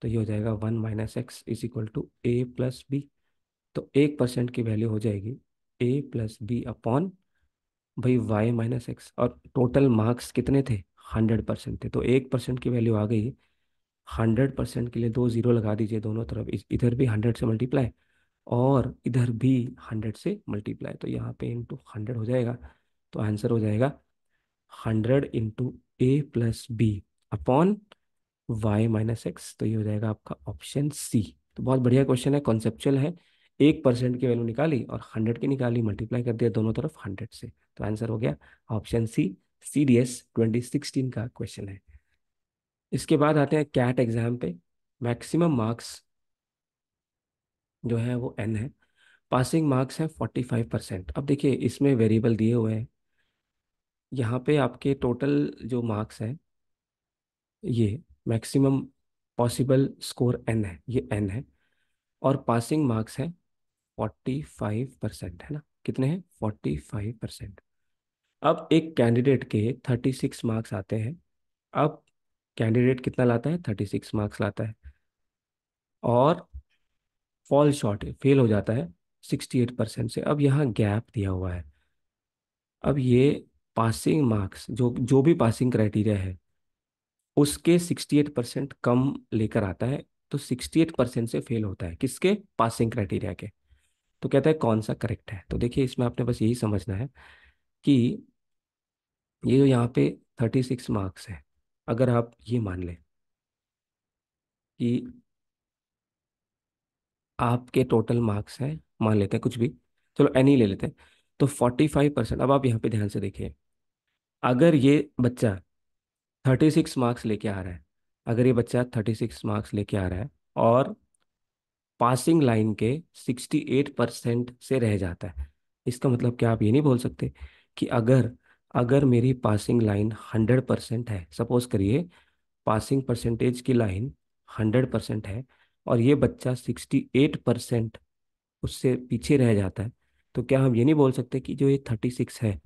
तो ये हो जाएगा one minus X is equal to A plus B तो एक परसेंट की वैल्यू हो जाएगी ए प्लस बी अपॉन भाई वाई माइनस एक्स और टोटल मार्क्स कितने थे हंड्रेड परसेंट थे तो एक परसेंट की वैल्यू आ गई हंड्रेड परसेंट के लिए दो ज़ीरो लगा दीजिए दोनों तरफ इधर भी हंड्रेड से मल्टीप्लाई और इधर भी हंड्रेड से मल्टीप्लाई तो यहाँ पे इंटू हंड्रेड हो जाएगा तो आंसर हो जाएगा hundred into A plus B upon Y minus X तो ये हो जाएगा आपका ऑप्शन सी तो बहुत बढ़िया क्वेश्चन है कॉन्सेप्चुअल है एक परसेंट की वैल्यू निकाली और हंड्रेड की निकाली मल्टीप्लाई कर दिया दोनों तरफ हंड्रेड से तो आंसर हो गया option C C D S twenty sixteen का क्वेश्चन है इसके बाद आते हैं कैट एग्ज़ाम पे मैक्सिमम मार्क्स जो है वो एन है पासिंग मार्क्स है फोर्टी फाइव परसेंट अब देखिए इसमें वेरिएबल दिए हुए हैं यहाँ पे आपके टोटल जो मार्क्स हैं ये मैक्सिमम पॉसिबल स्कोर एन है ये एन है और पासिंग मार्क्स है फोर्टी फाइव परसेंट है ना कितने हैं फोर्टी फाइव परसेंट अब एक कैंडिडेट के थर्टी सिक्स मार्क्स आते हैं अब कैंडिडेट कितना लाता है थर्टी सिक्स मार्क्स लाता है और फॉल शॉर्ट फेल हो जाता है सिक्सटी एट परसेंट से अब यहाँ गैप दिया हुआ है अब ये पासिंग मार्क्स जो जो भी पासिंग क्राइटेरिया है उसके सिक्सटी एट परसेंट कम लेकर आता है तो सिक्सटी एट परसेंट से फेल होता है किसके पासिंग क्राइटेरिया के तो कहता है कौन सा करेक्ट है तो देखिए इसमें आपने बस यही समझना है कि ये जो यहाँ पे थर्टी सिक्स मार्क्स है अगर आप ये मान लें कि आपके टोटल मार्क्स हैं मान लेते हैं कुछ भी चलो एनी ले लेते हैं तो फोर्टी फाइव परसेंट अब आप यहाँ पे ध्यान से देखिए अगर ये बच्चा थर्टी सिक्स मार्क्स लेके आ रहा है अगर ये बच्चा थर्टी सिक्स मार्क्स लेके आ रहा है और पासिंग लाइन के सिक्सटी एट परसेंट से रह जाता है इसका मतलब क्या आप ये नहीं बोल सकते कि अगर अगर मेरी पासिंग लाइन हंड्रेड परसेंट है सपोज करिए पासिंग परसेंटेज की लाइन हंड्रेड परसेंट है और ये बच्चा सिक्सटी एट परसेंट उससे पीछे रह जाता है तो क्या हम ये नहीं बोल सकते कि जो ये थर्टी सिक्स है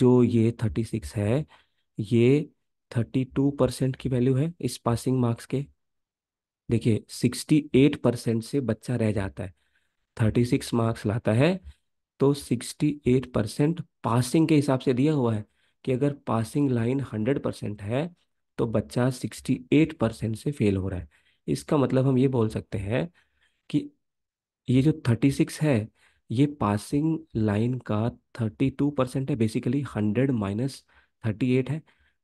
जो ये थर्टी सिक्स है ये थर्टी टू परसेंट की वैल्यू है इस पासिंग मार्क्स के देखिए सिक्सटी एट परसेंट से बच्चा रह जाता है थर्टी सिक्स मार्क्स लाता है तो 68 परसेंट पासिंग के हिसाब से दिया हुआ है कि अगर पासिंग लाइन 100 परसेंट है तो बच्चा 68 परसेंट से फेल हो रहा है इसका मतलब हम ये बोल सकते हैं कि ये जो 36 है ये पासिंग लाइन का 32 परसेंट है बेसिकली 100 माइनस 38 है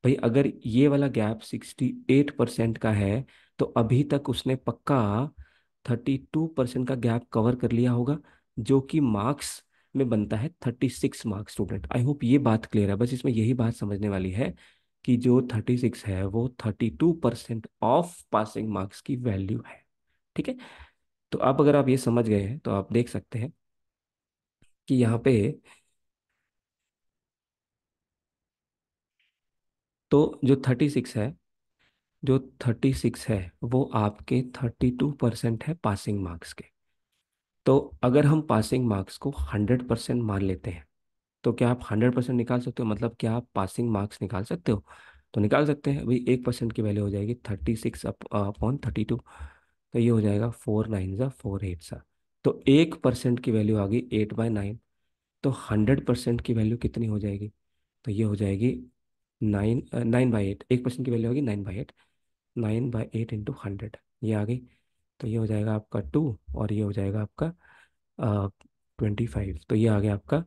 भाई अगर ये वाला गैप 68 परसेंट का है तो अभी तक उसने पक्का 32 परसेंट का गैप कवर कर लिया होगा जो कि मार्क्स में बनता है thirty six marks student I hope ये बात क्लियर है बस इसमें यही बात समझने वाली है कि जो थर्टी सिक्स है वो thirty two percent of passing marks की वैल्यू है ठीक है तो अब अगर आप ये समझ गए हैं तो आप देख सकते हैं कि यहाँ पे तो जो थर्टी सिक्स है जो थर्टी सिक्स है वो आपके थर्टी टू परसेंट है पासिंग मार्क्स के तो अगर हम पासिंग मार्क्स को हंड्रेड परसेंट मान लेते हैं तो क्या आप हंड्रेड परसेंट निकाल सकते हो मतलब क्या आप पासिंग मार्क्स निकाल सकते हो तो निकाल सकते हैं भाई एक परसेंट की वैल्यू हो जाएगी thirty six upon thirty two तो ये हो जाएगा फोर नाइन सा फोर एट सा तो एक परसेंट की वैल्यू आ गई एट बाय नाइन तो हंड्रेड परसेंट की वैल्यू कितनी हो जाएगी तो ये हो जाएगी नाइन नाइन बाई एट एक परसेंट की वैल्यू होगी nine by eight nine by eight into hundred ये आ गई तो ये हो जाएगा आपका टू और ये हो जाएगा आपका ट्वेंटी फाइव तो ये आ गया आपका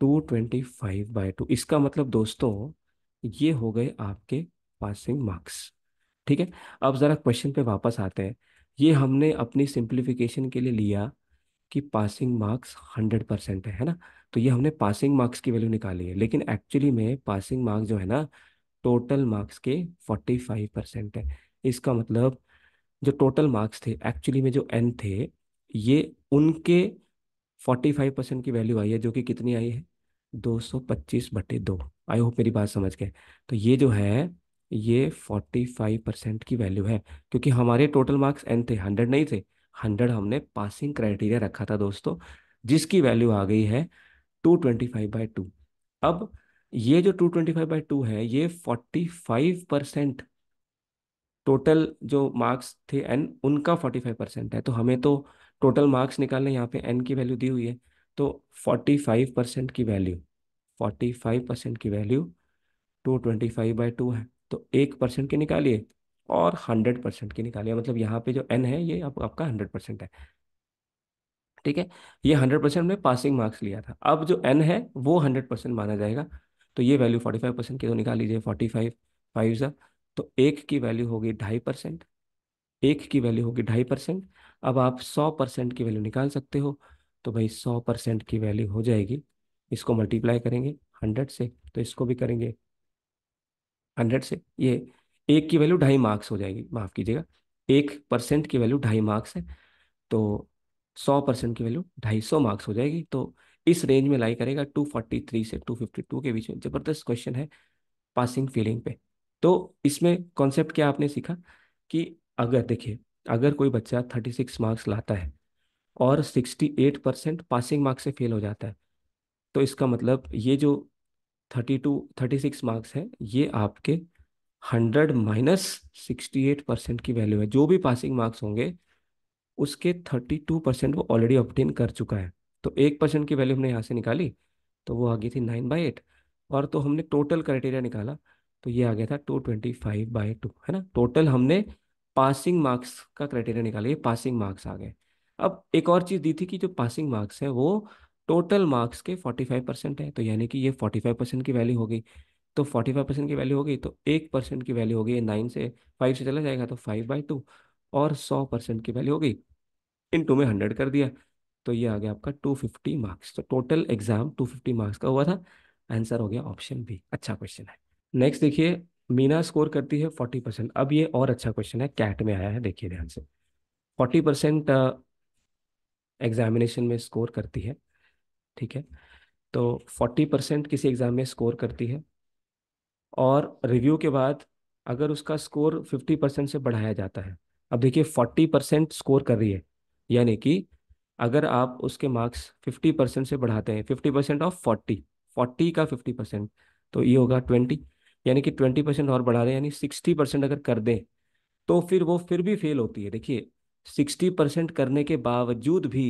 two twenty five by two इसका मतलब दोस्तों ये हो गए आपके पासिंग मार्क्स ठीक है अब ज़रा क्वेश्चन पे वापस आते हैं ये हमने अपनी सिंप्लीफिकेशन के लिए लिया कि पासिंग मार्क्स हंड्रेड परसेंट है है ना तो ये हमने पासिंग मार्क्स की वैल्यू निकाली है लेकिन एक्चुअली में पासिंग मार्क्स जो है ना टोटल मार्क्स के फोर्टी फाइव परसेंट है इसका मतलब जो टोटल मार्क्स थे एक्चुअली में जो एन थे ये उनके फोर्टी फाइव परसेंट की वैल्यू आई है जो कि कितनी आई है दो सौ पच्चीस बटे दो आई होप मेरी बात समझ गए तो ये जो है ये फोर्टी फाइव परसेंट की वैल्यू है क्योंकि हमारे टोटल मार्क्स एन थे हंड्रेड नहीं थे हंड्रेड हमने पासिंग क्राइटेरिया रखा था दोस्तों जिसकी वैल्यू आ गई है two twenty five by two अब ये जो two twenty five by two है ये फोर्टी फाइव परसेंट टोटल जो मार्क्स थे एन उनका फोर्टी फाइव परसेंट है तो हमें तो टोटल मार्क्स निकालने यहाँ पे एन की वैल्यू दी हुई है तो फोर्टी फाइव परसेंट की वैल्यू फोर्टी फाइव परसेंट की value two twenty five by two है तो एक परसेंट की निकालिए और हंड्रेड परसेंट की निकालिए मतलब यहाँ पे जो एन है ये आप, आपका हंड्रेड परसेंट है ठीक है ये हंड्रेड परसेंट में पासिंग मार्क्स लिया था अब जो एन है वो हंड्रेड परसेंट माना जाएगा तो ये वैल्यू फोर्टी फाइव परसेंट की तो निकाल लीजिए फोर्टी फाइव फाइव सा तो एक की वैल्यू होगी ढाई परसेंट एक की वैल्यू होगी ढाई परसेंट अब आप सौ परसेंट की वैल्यू निकाल सकते हो तो भाई सौ परसेंट की वैल्यू हो जाएगी इसको मल्टीप्लाई करेंगे हंड्रेड से तो इसको भी करेंगे हंड्रेड से ये एक की वैल्यू ढाई मार्क्स हो जाएगी माफ़ कीजिएगा एक परसेंट की वैल्यू ढाई मार्क्स है तो सौ परसेंट की वैल्यू ढाई सौ मार्क्स हो जाएगी तो इस रेंज में लाई करेगा टू फोर्टी थ्री से टू फिफ्टी टू के बीच में ज़बरदस्त क्वेश्चन है पासिंग फीलिंग पे तो इसमें कॉन्सेप्ट क्या आपने सीखा कि अगर देखिए अगर कोई बच्चा थर्टी सिक्स मार्क्स लाता है और sixty eight percent passing marks से फेल हो जाता है तो इसका मतलब ये जो thirty two thirty six marks है ये आपके hundred minus sixty eight percent की वैल्यू है जो भी पासिंग मार्क्स होंगे उसके थर्टी टू परसेंट वो ऑलरेडी ऑप्टेन कर चुका है तो एक परसेंट की वैल्यू हमने यहाँ से निकाली तो वो आ गई थी नाइन बाई एट और तो हमने टोटल क्राइटेरिया निकाला तो ये आ गया था two twenty five by two है ना टोटल हमने पासिंग मार्क्स का क्राइटेरिया निकाला ये पासिंग मार्क्स आ गए अब एक और चीज़ दी थी कि जो पासिंग मार्क्स है वो टोटल मार्क्स के फोर्टी फाइव परसेंट है तो यानी कि ये फोर्टी फाइव परसेंट की वैल्यू हो गई तो फोर्टी फाइव परसेंट की वैल्यू हो गई तो एक परसेंट की वैल्यू हो गई नाइन से फाइव से चला जाएगा तो फाइव बाई टू और सौ परसेंट की वैल्यू हो गई इन टू में हंड्रेड कर दिया तो ये आ गया आपका टू फिफ्टी मार्क्स तो total exam two fifty marks का हुआ था आंसर हो गया ऑप्शन बी अच्छा क्वेश्चन है नेक्स्ट देखिए मीना स्कोर करती है फोर्टी परसेंट अब ये और अच्छा क्वेश्चन है कैट में आया है देखिए ध्यान से फोर्टी परसेंट एग्जामिनेशन में स्कोर करती है ठीक है तो फोर्टी परसेंट किसी एग्ज़ाम में स्कोर करती है और रिव्यू के बाद अगर उसका स्कोर फिफ्टी परसेंट से बढ़ाया जाता है अब देखिए फोर्टी परसेंट स्कोर कर रही है यानी कि अगर आप उसके मार्क्स फिफ्टी परसेंट से बढ़ाते हैं fifty percent of forty forty का फिफ्टी परसेंट तो ये होगा ट्वेंटी यानी कि ट्वेंटी परसेंट और बढ़ा रहे हैं यानी सिक्सटी परसेंट अगर कर दें तो फिर वो फिर भी फेल होती है देखिए सिक्सटी परसेंट करने के बावजूद भी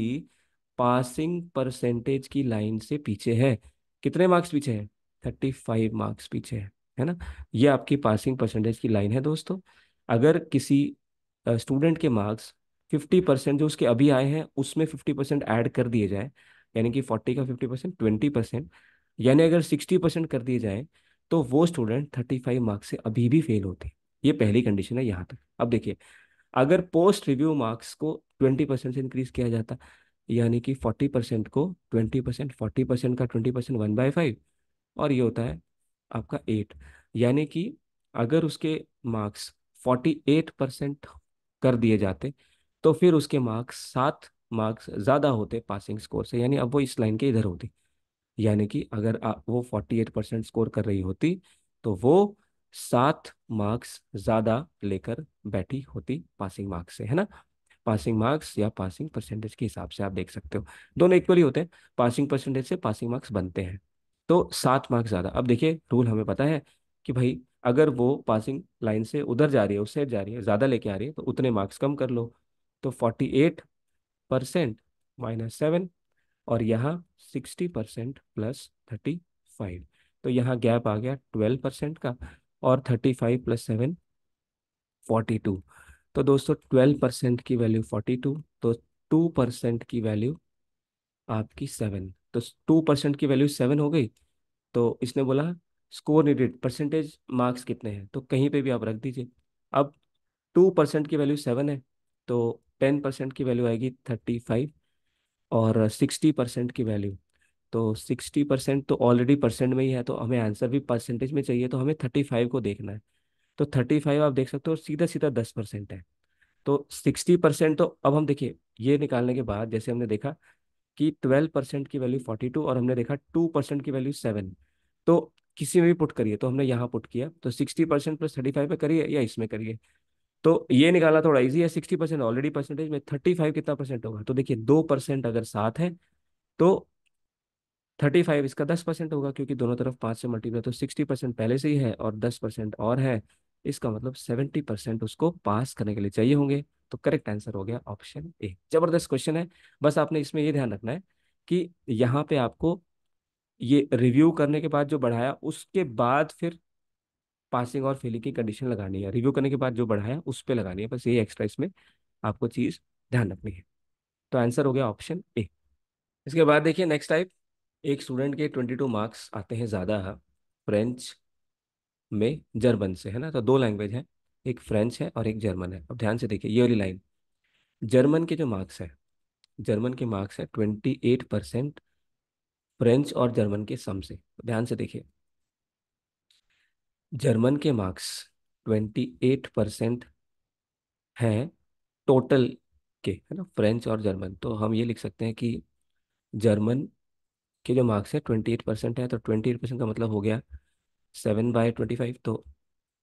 पासिंग परसेंटेज की लाइन से पीछे है कितने मार्क्स पीछे है थर्टी फाइव मार्क्स पीछे है है ना ये आपकी पासिंग परसेंटेज की लाइन है दोस्तों अगर किसी स्टूडेंट के मार्क्स फिफ्टी परसेंट जो उसके अभी आए हैं उसमें फिफ्टी परसेंट ऐड कर दिए जाए यानी कि फोर्टी का फिफ्टी परसेंट ट्वेंटी परसेंट यानी अगर सिक्सटी परसेंट कर दिए जाए तो वो स्टूडेंट थर्टी फाइव मार्क्स से अभी भी फेल होते हैं ये पहली कंडीशन है यहाँ तक अब देखिए अगर पोस्ट रिव्यू मार्क्स को ट्वेंटी परसेंट से इंक्रीज किया जाता यानी कि फोर्टी परसेंट को ट्वेंटी परसेंट फोर्टी परसेंट का twenty percent one by five और ये होता है आपका एट यानी कि अगर उसके मार्क्स फोर्टी एट परसेंट कर दिए जाते तो फिर उसके मार्क्स सात मार्क्स ज़्यादा होते पासिंग स्कोर से यानी अब वो इस लाइन के इधर होती यानी कि अगर आ, वो फोर्टी एट परसेंट स्कोर कर रही होती तो वो सात मार्क्स ज़्यादा लेकर बैठी होती पासिंग मार्क्स से है ना पासिंग मार्क्स या पासिंग परसेंटेज के हिसाब से आप देख सकते हो दोनों इक्वली होते हैं पासिंग परसेंटेज से पासिंग मार्क्स बनते हैं तो सात मार्क्स ज़्यादा अब देखिए रूल हमें पता है कि भाई अगर वो पासिंग लाइन से उधर जा रही है उससे जा रही है ज़्यादा लेके आ रही है तो उतने मार्क्स कम कर लो तो forty eight percent minus seven और यहाँ sixty percent plus thirty five तो यहाँ गैप आ गया ट्वेल्व परसेंट का और thirty five plus seven forty two तो दोस्तों ट्वेल्व परसेंट की वैल्यू फोर्टी टू तो टू परसेंट की वैल्यू आपकी सेवन तो टू परसेंट की वैल्यू सेवन हो गई तो इसने बोला स्कोर नीडेड परसेंटेज मार्क्स कितने हैं तो कहीं पे भी आप रख दीजिए अब टू परसेंट की वैल्यू सेवन है तो टेन परसेंट की वैल्यू आएगी थर्टी फाइव और सिक्सटी परसेंट की वैल्यू तो सिक्सटी परसेंट तो ऑलरेडी परसेंट में ही है तो हमें आंसर भी परसेंटेज में चाहिए तो हमें थर्टी फाइव को देखना है तो थर्टी फाइव आप देख सकते हो सीधा सीधा दस परसेंट है तो सिक्सटी परसेंट तो अब हम देखिए ये निकालने के बाद जैसे हमने देखा कि ट्वेल्व परसेंट की वैल्यू फोर्टी टू और हमने देखा टू परसेंट की वैल्यू सेवन तो किसी में भी पुट करिए तो हमने यहाँ पुट किया तो sixty percent plus thirty five में करिए या इसमें करिए तो ये निकालना थोड़ा इजी है सिक्सटी परसेंट ऑलरेडी परसेंटेज में थर्टी फाइव कितना परसेंट होगा तो देखिए दो परसेंट अगर सात है तो थर्टी फाइव इसका दस परसेंट होगा क्योंकि दोनों तरफ पांच से मल्टीप्लाई तो सिक्सटी परसेंट पहले से ही है और दस परसेंट और है इसका मतलब सेवेंटी परसेंट उसको पास करने के लिए चाहिए होंगे तो करेक्ट आंसर हो गया ऑप्शन ए जबरदस्त क्वेश्चन है बस आपने इसमें यह ध्यान रखना है कि यहाँ पे आपको ये रिव्यू करने के बाद जो बढ़ाया उसके बाद फिर पासिंग और फेलिंग की कंडीशन लगानी है रिव्यू करने के बाद जो बढ़ाया उस पर लगानी है बस यही एक्स्ट्रा इसमें आपको चीज़ ध्यान रखनी है तो आंसर हो गया ऑप्शन ए इसके बाद देखिए नेक्स्ट टाइप एक स्टूडेंट के ट्वेंटी टू मार्क्स आते हैं ज़्यादा फ्रेंच हाँ। में जर्मन से है ना तो दो लैंग्वेज है एक फ्रेंच है और एक जर्मन है अब ध्यान से देखिए ये वाली लाइन जर्मन के जो मार्क्स है जर्मन के मार्क्स है ट्वेंटी एट परसेंट फ्रेंच और जर्मन के सम से ध्यान से देखिए जर्मन के मार्क्स ट्वेंटी एट परसेंट हैं टोटल के है ना फ्रेंच और जर्मन तो हम ये लिख सकते हैं कि जर्मन के जो मार्क्स है ट्वेंटी एट परसेंट है तो ट्वेंटी एट परसेंट का मतलब हो गया सेवन बाय ट्वेंटी फाइव तो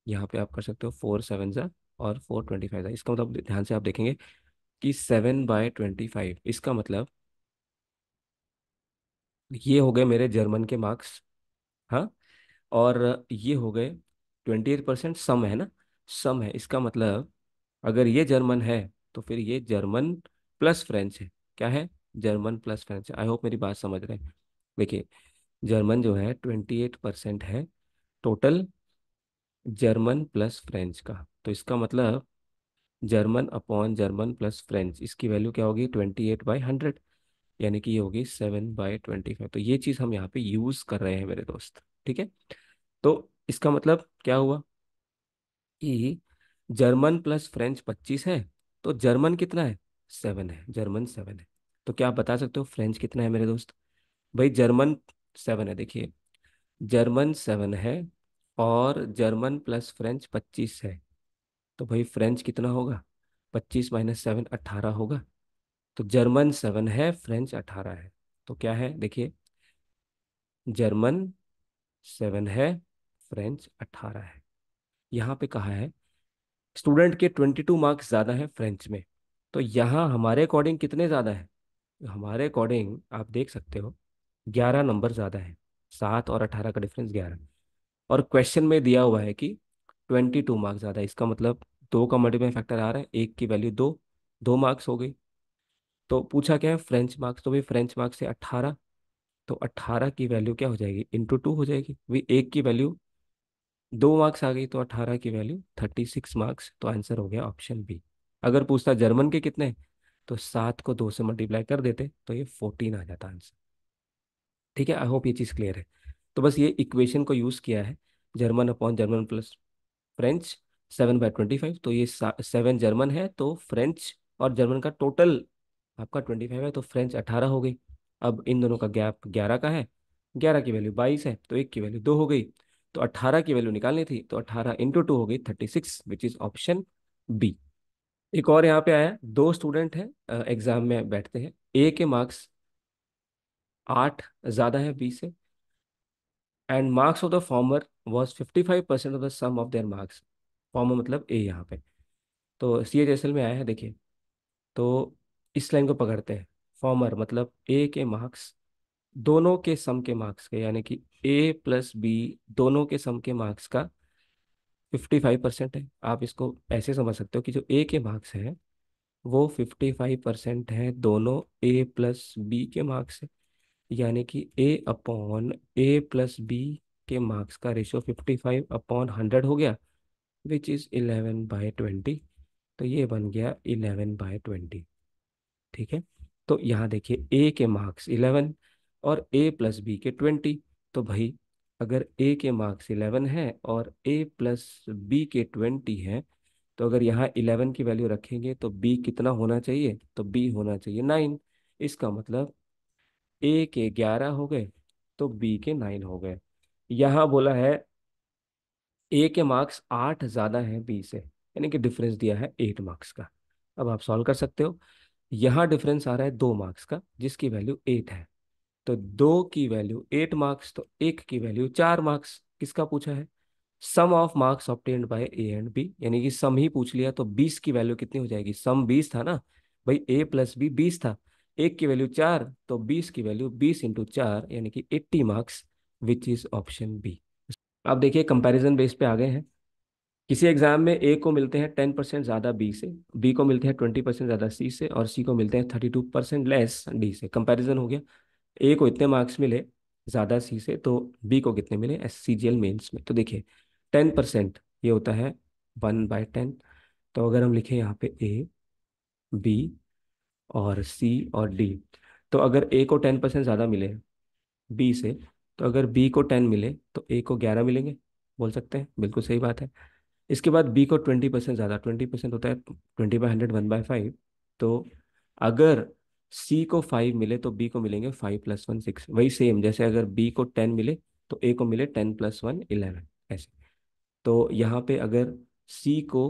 यहाँ पे आप कर सकते हो फोर सेवन ज़ा और फोर ट्वेंटी फाइव ज़ा इसका मतलब ध्यान से आप देखेंगे कि सेवन बाय ट्वेंटी फाइव इसका मतलब ये हो गए मेरे जर्मन के मार्क्स हाँ और ये हो गए ट्वेंटी एट परसेंट सम है ना सम है इसका मतलब अगर ये जर्मन है तो फिर ये जर्मन प्लस फ्रेंच है क्या है German plus French I hope मेरी बात समझ रहे हैं देखिए जर्मन जो है ट्वेंटी एट परसेंट है टोटल जर्मन प्लस फ्रेंच का तो इसका मतलब German upon German plus French इसकी वैल्यू क्या होगी ट्वेंटी एट बाई हंड्रेड यानी कि ये होगी सेवन बाई ट्वेंटी फाइव तो ये चीज़ हम यहाँ पे यूज़ कर रहे हैं मेरे दोस्त ठीक है तो इसका मतलब क्या हुआ कि जर्मन प्लस फ्रेंच पच्चीस है तो जर्मन कितना है सेवन है जर्मन सेवन है तो क्या आप बता सकते हो फ्रेंच कितना है मेरे दोस्त भाई जर्मन सेवन है देखिए जर्मन सेवन है और जर्मन प्लस फ्रेंच पच्चीस है तो भाई फ्रेंच कितना होगा पच्चीस माइनस सेवन अट्ठारह होगा तो जर्मन सेवन है फ्रेंच अठारह है तो क्या है देखिए जर्मन सेवन है फ्रेंच अट्ठारह है यहाँ पे कहा है स्टूडेंट के ट्वेंटी टू मार्क्स ज़्यादा है फ्रेंच में तो यहाँ हमारे अकॉर्डिंग कितने ज़्यादा है हमारे अकॉर्डिंग आप देख सकते हो ग्यारह नंबर ज़्यादा है सात और अठारह का डिफरेंस ग्यारह और क्वेश्चन में दिया हुआ है कि ट्वेंटी टू मार्क्स ज़्यादा है इसका मतलब दो का मल्टीप्लाई फैक्टर आ रहा है एक की वैल्यू दो दो मार्क्स हो गई तो पूछा क्या है फ्रेंच मार्क्स तो भाई फ्रेंच मार्क्स है अट्ठारह तो अठारह की वैल्यू क्या हो जाएगी इंटू टू हो जाएगी भाई एक की वैल्यू दो मार्क्स आ गई तो अठारह की वैल्यू थर्टी सिक्स मार्क्स तो आंसर हो गया ऑप्शन बी अगर पूछता जर्मन के कितने तो सात को दो से मल्टीप्लाई कर देते तो ये फोर्टीन आ जाता आंसर ठीक है आई होप ये चीज़ क्लियर है तो बस ये इक्वेशन को यूज़ किया है German upon German plus French seven by twenty five तो ये सेवन जर्मन है तो फ्रेंच और जर्मन का टोटल आपका ट्वेंटी फाइव है तो फ्रेंच अठारह हो गई अब इन दोनों का गैप ग्यारह का है ग्यारह की वैल्यू बाईस है तो एक की वैल्यू दो हो गई तो अट्ठारह की वैल्यू निकालनी थी तो अट्ठारह इंटू टू हो गई thirty six which is option B एक और यहाँ पे आया दो स्टूडेंट हैं एग्जाम में बैठते हैं ए के मार्क्स आठ ज़्यादा है बी से and marks of the former was fifty five percent of the sum of their marks former मतलब ए यहाँ पे तो सी एच एस एल में आया है देखिए तो इस लाइन को पकड़ते हैं फॉर्मर मतलब ए के मार्क्स दोनों के सम के मार्क्स के यानी कि ए प्लस बी दोनों के सम के मार्क्स का फिफ्टी फाइव परसेंट है आप इसको ऐसे समझ सकते हो कि जो ए के मार्क्स है वो फिफ्टी फाइव परसेंट है दोनों ए प्लस बी के मार्क्स से यानी कि A upon A plus B के मार्क्स का ratio fifty five upon hundred हो गया which is eleven by twenty तो ये बन गया इलेवन बाय ट्वेंटी ठीक है तो यहाँ देखिए ए के मार्क्स इलेवन और ए प्लस बी के ट्वेंटी तो भाई अगर ए के मार्क्स इलेवन है और ए प्लस बी के ट्वेंटी है तो अगर यहाँ इलेवन की वैल्यू रखेंगे तो बी कितना होना चाहिए तो बी होना चाहिए नाइन इसका मतलब ए के ग्यारह हो गए तो बी के नाइन हो गए यहाँ बोला है ए के मार्क्स आठ ज़्यादा है बी से यानी कि डिफरेंस दिया है एट मार्क्स का अब आप सॉल्व कर सकते हो यहाँ डिफरेंस आ रहा है दो मार्क्स का जिसकी वैल्यू एट है तो दो की वैल्यू एट मार्क्स तो एक की वैल्यू चार मार्क्स किसका पूछा है sum of marks obtained by A and B यानी कि सम ही पूछ लिया तो बीस की वैल्यू कितनी हो जाएगी सम बीस था ना भाई ए प्लस बी बीस था एक की वैल्यू चार तो बीस की वैल्यू बीस इंटू चार यानी कि eighty marks which is option B आप देखिए कंपेरिजन बेस पे आ गए हैं किसी एग्जाम में ए को मिलते हैं टेन परसेंट ज़्यादा बी से बी को मिलते हैं ट्वेंटी परसेंट ज़्यादा सी से और सी को मिलते हैं thirty two percent less D से कंपैरिजन हो गया ए को इतने मार्क्स मिले ज़्यादा सी से तो बी को कितने मिले S C G L mains में तो देखिए टेन परसेंट ये होता है वन बाय टेन तो अगर हम लिखें यहाँ पे ए बी और सी और डी तो अगर ए को टेन परसेंट ज़्यादा मिले बी से तो अगर बी को टेन मिले तो ए को ग्यारह मिलेंगे बोल सकते हैं बिल्कुल सही बात है इसके बाद बी को ट्वेंटी परसेंट ज़्यादा ट्वेंटी परसेंट होता है twenty by hundred one by five तो अगर सी को फाइव मिले तो बी को मिलेंगे फाइव प्लस वन सिक्स वही सेम जैसे अगर बी को टेन मिले तो ए को मिले टेन प्लस वन इलेवन ऐसे तो यहाँ पे अगर सी को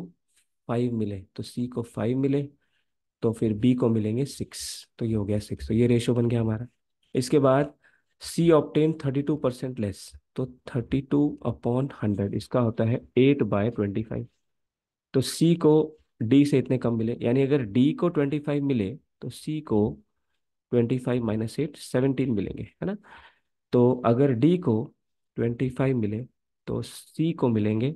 फाइव मिले तो सी को फाइव मिले तो फिर बी को मिलेंगे सिक्स तो ये हो गया सिक्स तो ये रेशो बन गया हमारा इसके बाद C obtain thirty two percent less तो थर्टी टू अपॉन हंड्रेड इसका होता है एट बाय ट्वेंटी फाइव तो सी को डी से इतने कम मिले यानी अगर डी को ट्वेंटी फाइव मिले तो सी को twenty five minus eight seventeen मिलेंगे है ना तो अगर डी को ट्वेंटी फाइव मिले तो सी को मिलेंगे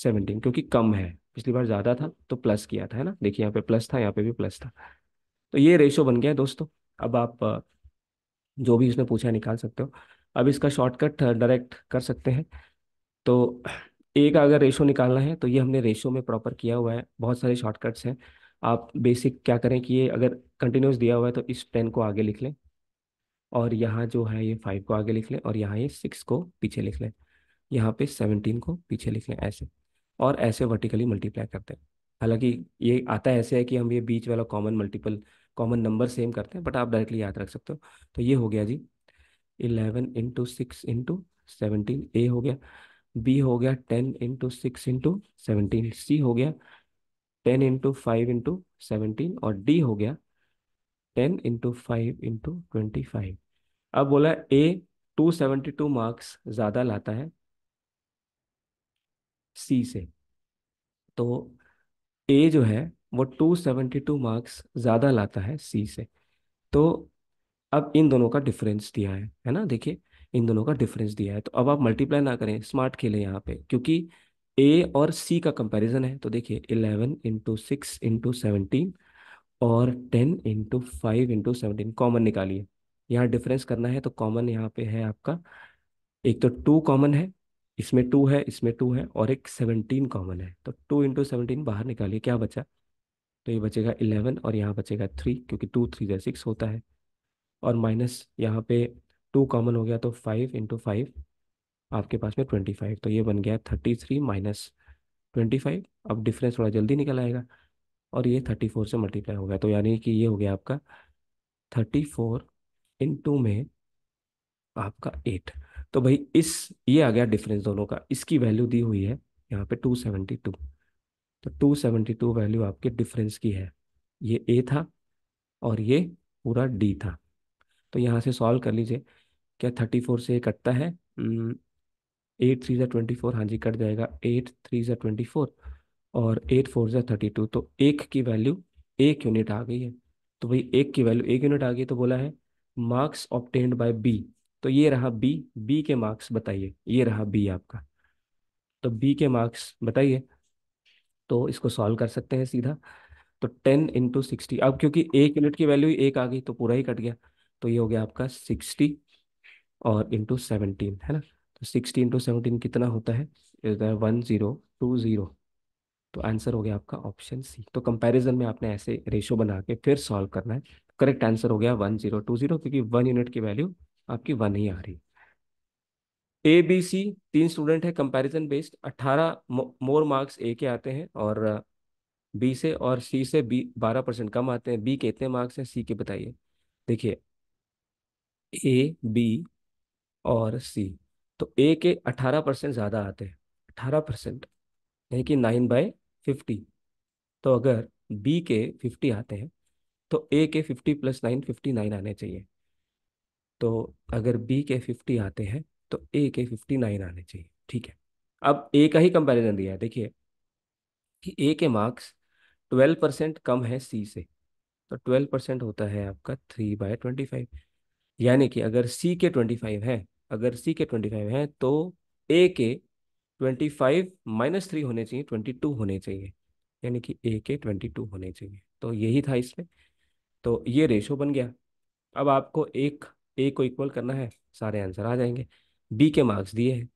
सेवनटीन क्योंकि कम है पिछली बार ज़्यादा था तो प्लस किया था है ना देखिए यहाँ पे प्लस था यहाँ पे भी प्लस था तो ये रेशो बन गया है दोस्तों अब आप जो भी उसने पूछा निकाल सकते हो अब इसका शॉर्टकट डायरेक्ट uh, कर सकते हैं तो ए का अगर रेशो निकालना है तो ये हमने रेशो में प्रॉपर किया हुआ है बहुत सारे शॉर्टकट्स हैं आप बेसिक क्या करें कि ये अगर कंटिन्यूस दिया हुआ है तो इस टेन को आगे लिख लें और यहाँ जो है ये फाइव को आगे लिख लें और यहाँ ये सिक्स को पीछे लिख लें यहाँ पे सेवनटीन को पीछे लिख लें ऐसे और ऐसे वर्टिकली मल्टीप्लाई करते हैं हालांकि ये आता ऐसे है कि हम ये बीच वाला common multiple common number same करते हैं बट आप डायरेक्टली याद रख सकते हो तो ये हो गया जी eleven into six into seventeen A हो गया बी हो गया ten into six into seventeen C हो गया ten into five into seventeen और डी हो गया ten into five into twenty five अब बोला A two seventy two marks ज़्यादा लाता है सी से तो ए जो है वो टू सेवेंटी टू मार्क्स ज़्यादा लाता है सी से तो अब इन दोनों का डिफरेंस दिया है है ना देखिए इन दोनों का डिफरेंस दिया है तो अब आप मल्टीप्लाई ना करें स्मार्ट खेलें यहाँ पे क्योंकि ए और सी का कंपैरिजन है तो देखिए eleven into six into seventeen और ten into five into seventeen common निकालिए यहाँ डिफरेंस करना है तो कॉमन यहाँ पे है आपका एक तो टू कॉमन है इसमें टू है इसमें टू है और एक सेवनटीन कॉमन है तो टू इंटू सेवनटीन बाहर निकालिए क्या बचा तो ये बचेगा इलेवन और यहाँ बचेगा थ्री क्योंकि टू थ्री जै सिक्स होता है और माइनस यहाँ पे टू कॉमन हो गया तो फाइव इंटू फाइव आपके पास में ट्वेंटी फाइव तो ये बन गया thirty three minus twenty five अब डिफरेंस थोड़ा जल्दी निकल आएगा और ये थर्टी फोर से मल्टीप्लाई हो गया तो यानी कि ये हो गया आपका थर्टी फोर इन टू में आपका एट तो भाई इस ये आ गया डिफरेंस दोनों का इसकी वैल्यू दी हुई है यहाँ पे टू सेवेंटी टू तो टू सेवेंटी टू वैल्यू आपके डिफरेंस की है ये ए था और ये पूरा डी था तो यहाँ से सॉल्व कर लीजिए क्या थर्टी फोर से कटता है एट थ्री ज़ा ट्वेंटी फोर हाँ जी कट जाएगा एट थ्री ज़ा ट्वेंटी फोर और एट फोर ज़ा थर्टी टू तो एक की वैल्यू एक यूनिट आ गई है तो भाई एक की वैल्यू एक यूनिट आ गई तो बोला है मार्क्स ऑप्टेंड बाय बी तो ये रहा बी बी के मार्क्स बताइए ये रहा बी आपका तो बी के मार्क्स बताइए तो इसको सॉल्व कर सकते हैं सीधा तो टेन इंटू सिक्सटी अब क्योंकि एक यूनिट की वैल्यू ही एक आ गई तो पूरा ही कट गया तो ये हो गया आपका सिक्सटी और इंटू सेवनटीन है ना तो सिक्सटी इंटू सेवनटीन कितना होता है वन ज़ीरो टू ज़ीरो तो आंसर हो गया आपका ऑप्शन सी तो कंपैरिजन में आपने ऐसे रेशो बना के फिर सॉल्व करना है करेक्ट आंसर हो गया वन जीरो टू जीरो क्योंकि वन यूनिट की वैल्यू आपकी वन ही आ रही ए बी सी तीन स्टूडेंट है कंपैरिजन बेस्ड अट्ठारह मोर मार्क्स ए के आते हैं और बी uh, से और सी से बी बारह परसेंट कम आते हैं बी के इतने मार्क्स हैं सी के बताइए देखिए ए बी और सी तो ए के अठारह परसेंट ज़्यादा आते हैं अठारह परसेंट यानी कि नाइन बाय फिफ्टी तो अगर बी के फिफ्टी आते हैं तो ए के fifty plus nine fifty nine आने चाहिए तो अगर बी के फिफ्टी आते हैं तो ए के फिफ्टी नाइन आने चाहिए ठीक है अब ए का ही कंपैरिजन दिया है देखिए कि ए के मार्क्स ट्वेल्व परसेंट कम है सी से तो ट्वेल्व परसेंट होता है आपका थ्री बाय ट्वेंटी फाइव यानी कि अगर सी के ट्वेंटी फाइव है अगर सी के ट्वेंटी फाइव है तो ए के ट्वेंटी फाइव माइनस थ्री होने चाहिए ट्वेंटी टू होने चाहिए यानी कि ए के ट्वेंटी टू होने चाहिए तो यही था इसमें तो ये रेशो बन गया अब आपको एक ए को इक्वल करना है सारे आंसर आ जाएंगे बी के मार्क्स दिए हैं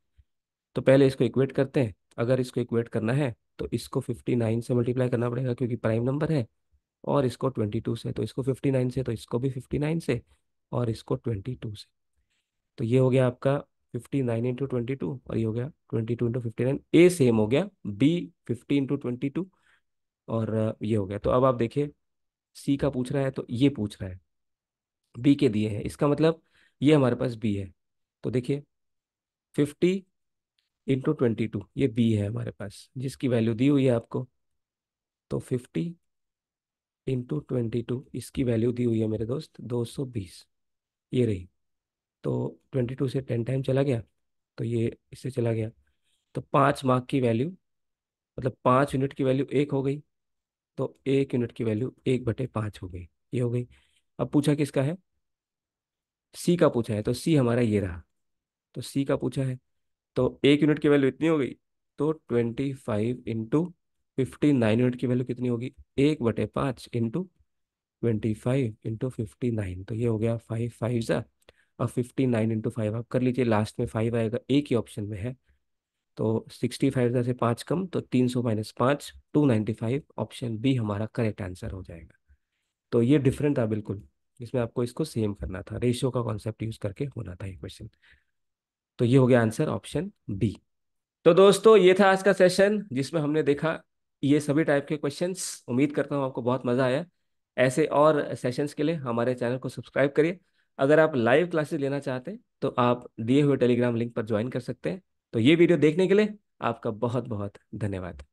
तो पहले इसको इक्वेट करते हैं अगर इसको इक्वेट करना है तो इसको फिफ्टी नाइन से मल्टीप्लाई करना पड़ेगा क्योंकि प्राइम नंबर है और इसको ट्वेंटी टू से तो इसको फिफ्टी नाइन से तो इसको भी फिफ्टी नाइन से और इसको ट्वेंटी टू से तो ये हो गया आपका fifty nine into twenty two और ये हो गया twenty two into fifty nine A same हो गया B fifty into twenty two और ये हो गया तो अब आप देखिए सी का पूछ रहा है तो ये पूछ रहा है बी के दिए हैं इसका मतलब ये हमारे पास बी है तो देखिए फिफ्टी इंटू ट्वेंटी टू ये बी है हमारे पास जिसकी वैल्यू दी हुई है आपको तो फिफ्टी इंटू ट्वेंटी टू इसकी वैल्यू दी हुई है मेरे दोस्त दो सौ बीस ये रही तो ट्वेंटी टू से टेन टाइम चला गया तो ये इससे चला गया तो पाँच मार्क की वैल्यू मतलब पाँच यूनिट की वैल्यू एक हो गई तो एक यूनिट की वैल्यू एक बटे पाँच हो गई ये हो गई अब पूछा किसका है सी का पूछा है तो सी हमारा ये रहा तो सी का पूछा है तो एक यूनिट की वैल्यू इतनी हो गई तो twenty five into fifty nine unit की वैल्यू कितनी होगी एक बटे पाँच इंटू twenty five into fifty nine तो ये हो गया फाइव फाइव ज़ा और फिफ्टी नाइन इंटू फाइव आप कर लीजिए लास्ट में फाइव आएगा एक ही ऑप्शन में है तो सिक्सटी फाइव से पाँच कम तो तीन सौ माइनस पाँच two ninety five option B हमारा करेक्ट आंसर हो जाएगा तो ये डिफरेंट था बिल्कुल इसमें आपको इसको सेम करना था रेशियो का कॉन्सेप्ट यूज़ करके होना था ये क्वेश्चन तो ये हो गया आंसर ऑप्शन बी तो दोस्तों ये था आज का सेशन जिसमें हमने देखा ये सभी टाइप के क्वेश्चंस उम्मीद करता हूँ आपको बहुत मज़ा आया ऐसे और सेशंस के लिए हमारे चैनल को सब्सक्राइब करिए अगर आप लाइव क्लासेस लेना चाहते हैं तो आप दिए हुए टेलीग्राम लिंक पर ज्वाइन कर सकते हैं तो ये वीडियो देखने के लिए आपका बहुत बहुत धन्यवाद